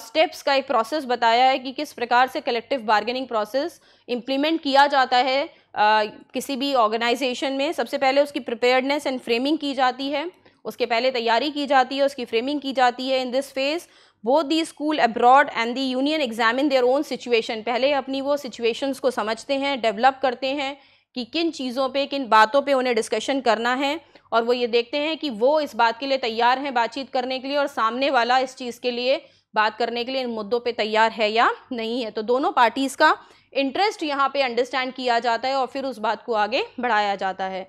स्टेप्स का एक प्रोसेस बताया है कि किस प्रकार से कलेक्टिव बार्गेनिंग प्रोसेस इम्प्लीमेंट किया जाता है आ, किसी भी ऑर्गेनाइजेशन में सबसे पहले उसकी प्रिपेयर्डनेस एंड फ्रेमिंग की जाती है उसके पहले तैयारी की जाती है उसकी फ्रेमिंग की जाती है in this phase both the school abroad and the union examine their own situation पहले अपनी वो सिचुएशंस को समझते हैं डेवलप करते हैं कि किन चीज़ों पे किन बातों पे उन्हें डिस्कशन करना है और वो ये देखते हैं कि वो इस बात के लिए तैयार हैं बातचीत करने के लिए और सामने वाला इस चीज़ के लिए बात करने के लिए इन मुद्दों पे तैयार है या नहीं है तो दोनों पार्टीज़ का इंटरेस्ट यहाँ पे अंडरस्टैंड किया जाता है और फिर उस बात को आगे बढ़ाया जाता है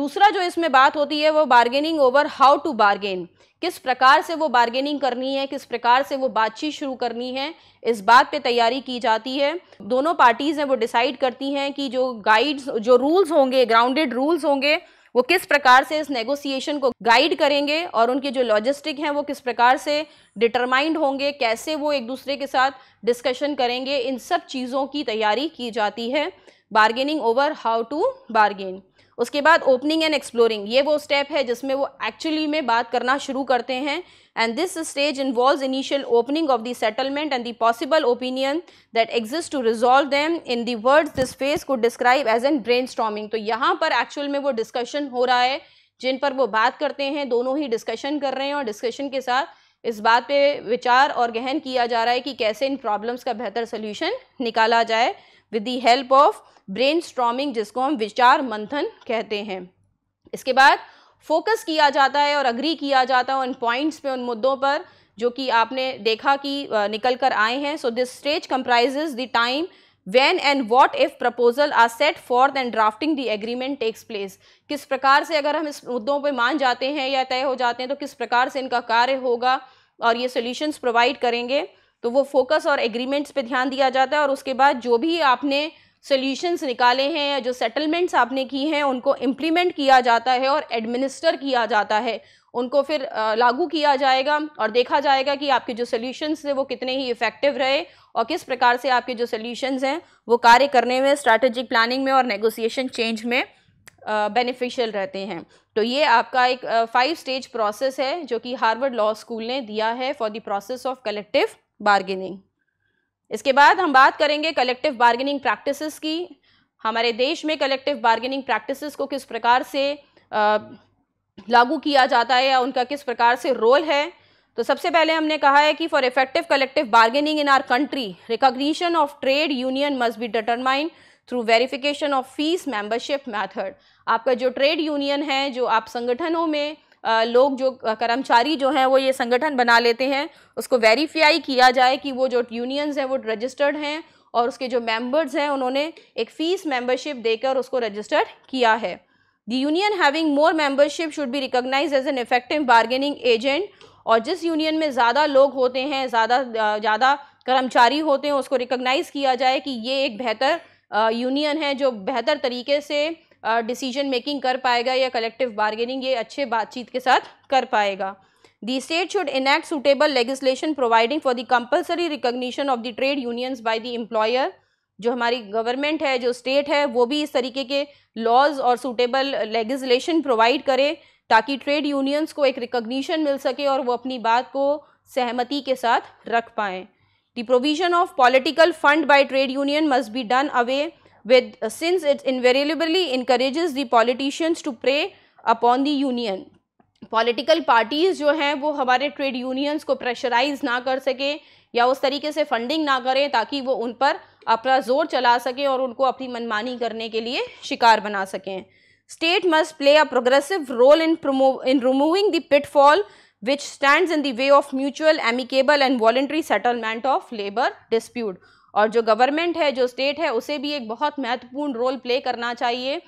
दूसरा जो इसमें बात होती है वो bargaining over how to bargain किस प्रकार से वो बार्गेनिंग करनी है किस प्रकार से वो बातचीत शुरू करनी है इस बात पे तैयारी की जाती है दोनों पार्टीज़ हैं वो डिसाइड करती हैं कि जो गाइड्स जो रूल्स होंगे ग्राउंडेड रूल्स होंगे वो किस प्रकार से इस नेगोशिएशन को गाइड करेंगे और उनके जो लॉजिस्टिक हैं वो किस प्रकार से डिटरमाइंड होंगे कैसे वो एक दूसरे के साथ डिस्कशन करेंगे इन सब चीज़ों की तैयारी की जाती है bargaining over how to bargain उसके बाद ओपनिंग एंड एक्सप्लोरिंग ये वो स्टेप है जिसमें वो एक्चुअली में बात करना शुरू करते हैं and this stage involves initial opening of the settlement and the possible opinion that exists to resolve them in the words this phase could describe as in brainstorming to yahan par actual mein wo discussion ho raha hai jin par wo baat karte hain dono hi discussion kar rahe hain aur discussion ke sath इस बात पे विचार और गहन किया जा रहा है कि कैसे इन प्रॉब्लम्स का बेहतर सोल्यूशन निकाला जाए with the help of brain जिसको हम विचार मंथन कहते हैं इसके बाद फोकस किया जाता है और अग्री किया जाता है उन पॉइंट्स पे उन मुद्दों पर जो कि आपने देखा कि निकल कर आए हैं so this stage comprise the time when and what if proposal are set for and drafting the agreement takes place किस प्रकार से अगर हम इस मुद्दों पर मान जाते हैं या तय हो जाते हैं तो किस प्रकार से इनका कार्य होगा और ये सोल्यूशंस प्रोवाइड करेंगे तो वो फोकस और एग्रीमेंट्स पे ध्यान दिया जाता है और उसके बाद जो भी आपने सॉल्यूशंस निकाले हैं या जो सेटलमेंट्स आपने की हैं उनको इम्प्लीमेंट किया जाता है और एडमिनिस्टर किया जाता है उनको फिर लागू किया जाएगा और देखा जाएगा कि आपके जो सॉल्यूशंस थे वो कितने ही इफ़ेक्टिव रहे और किस प्रकार से आपके जो सॉल्यूशंस हैं वो कार्य करने में स्ट्रैटेजिक प्लानिंग में और नेगोशिएशन चेंज में बेनिफिशियल रहते हैं तो ये आपका एक फाइव स्टेज प्रोसेस है जो कि हार्वर्ड लॉ स्कूल ने दिया है for the process of collective bargaining इसके बाद हम बात करेंगे कलेक्टिव बार्गेनिंग प्रैक्टिसेस की हमारे देश में कलेक्टिव बार्गेनिंग प्रैक्टिसेस को किस प्रकार से लागू किया जाता है या उनका किस प्रकार से रोल है तो सबसे पहले हमने कहा है कि for effective collective bargaining in our country recognition of trade union must be determined through verification of fees membership method आपका जो ट्रेड यूनियन है जो आप संगठनों में लोग जो कर्मचारी जो हैं वो ये संगठन बना लेते हैं उसको वेरीफाई किया जाए कि वो जो यूनियंस हैं वो रजिस्टर्ड हैं और उसके जो मेंबर्स हैं उन्होंने एक फ़ीस मेंबरशिप देकर उसको रजिस्टर्ड किया है the union having more membership should be recognized as an effective bargaining agent और जिस यूनियन में ज़्यादा लोग होते हैं ज़्यादा ज़्यादा कर्मचारी होते हैं उसको रिकॉग्नाइज़ किया जाए कि ये एक बेहतर यूनियन है जो बेहतर तरीके से डिसीजन मेकिंग कर पाएगा या कलेक्टिव बार्गेनिंग ये अच्छे बातचीत के साथ कर पाएगा the state should enact suitable legislation providing for the compulsory recognition of the trade union by the employer जो हमारी गवर्नमेंट है जो स्टेट है वो भी इस तरीके के लॉज और सुटेबल लेगिस्लेशन प्रोवाइड करे ताकि ट्रेड यूनियंस को एक रिकोगशन मिल सके और वो अपनी बात को सहमति के साथ रख पाएँ the provision of political fund by trade union must be done away with since it's it invariably the politicians to prey upon upon union union parties जो हैं वो हमारे ट्रेड यूनियंस को प्रेशराइज ना कर सकें या उस तरीके से फंडिंग ना करें ताकि वो उन पर अपना जोर चला सकें और उनको अपनी मनमानी करने के लिए शिकार बना सकें state must play a progressive role in in removing the pitfall which stand in the of mutual amicable and voluntary settlement of labour dispute और जो गवर्नमेंट है जो स्टेट है उसे भी एक बहुत महत्वपूर्ण रोल प्ले करना चाहिए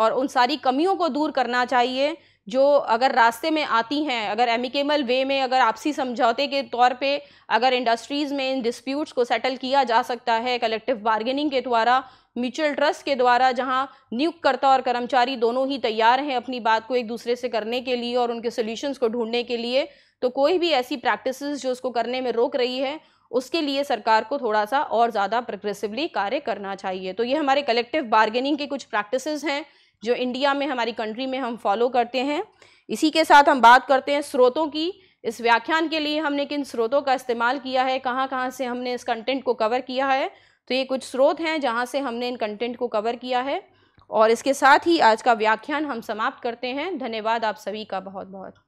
और उन सारी कमियों को दूर करना चाहिए जो अगर रास्ते में आती हैं अगर एमिकेबल वे में अगर आपसी समझौते के तौर पे अगर इंडस्ट्रीज़ में इन डिस्प्यूट्स को सेटल किया जा सकता है कलेक्टिव बार्गेनिंग के द्वारा म्यूचुअल ट्रस्ट के द्वारा जहां नियुक्तकर्ता और कर्मचारी दोनों ही तैयार हैं अपनी बात को एक दूसरे से करने के लिए और उनके सोल्यूशंस को ढूंढने के लिए तो कोई भी ऐसी प्रैक्टिसेस जो उसको करने में रोक रही है उसके लिए सरकार को थोड़ा सा और ज़्यादा प्रोग्रेसिवली कार्य करना चाहिए तो ये हमारे कलेक्टिव बार्गेनिंग के कुछ प्रैक्टिसेस हैं जो इंडिया में हमारी कंट्री में हम फॉलो करते हैं इसी के साथ हम बात करते हैं स्रोतों की इस व्याख्यान के लिए हमने किन स्रोतों का इस्तेमाल किया है कहाँ कहाँ से हमने इस कंटेंट को कवर किया है तो ये कुछ स्रोत हैं जहाँ से हमने इन कंटेंट को कवर किया है और इसके साथ ही आज का व्याख्यान हम समाप्त करते हैं धन्यवाद आप सभी का बहुत बहुत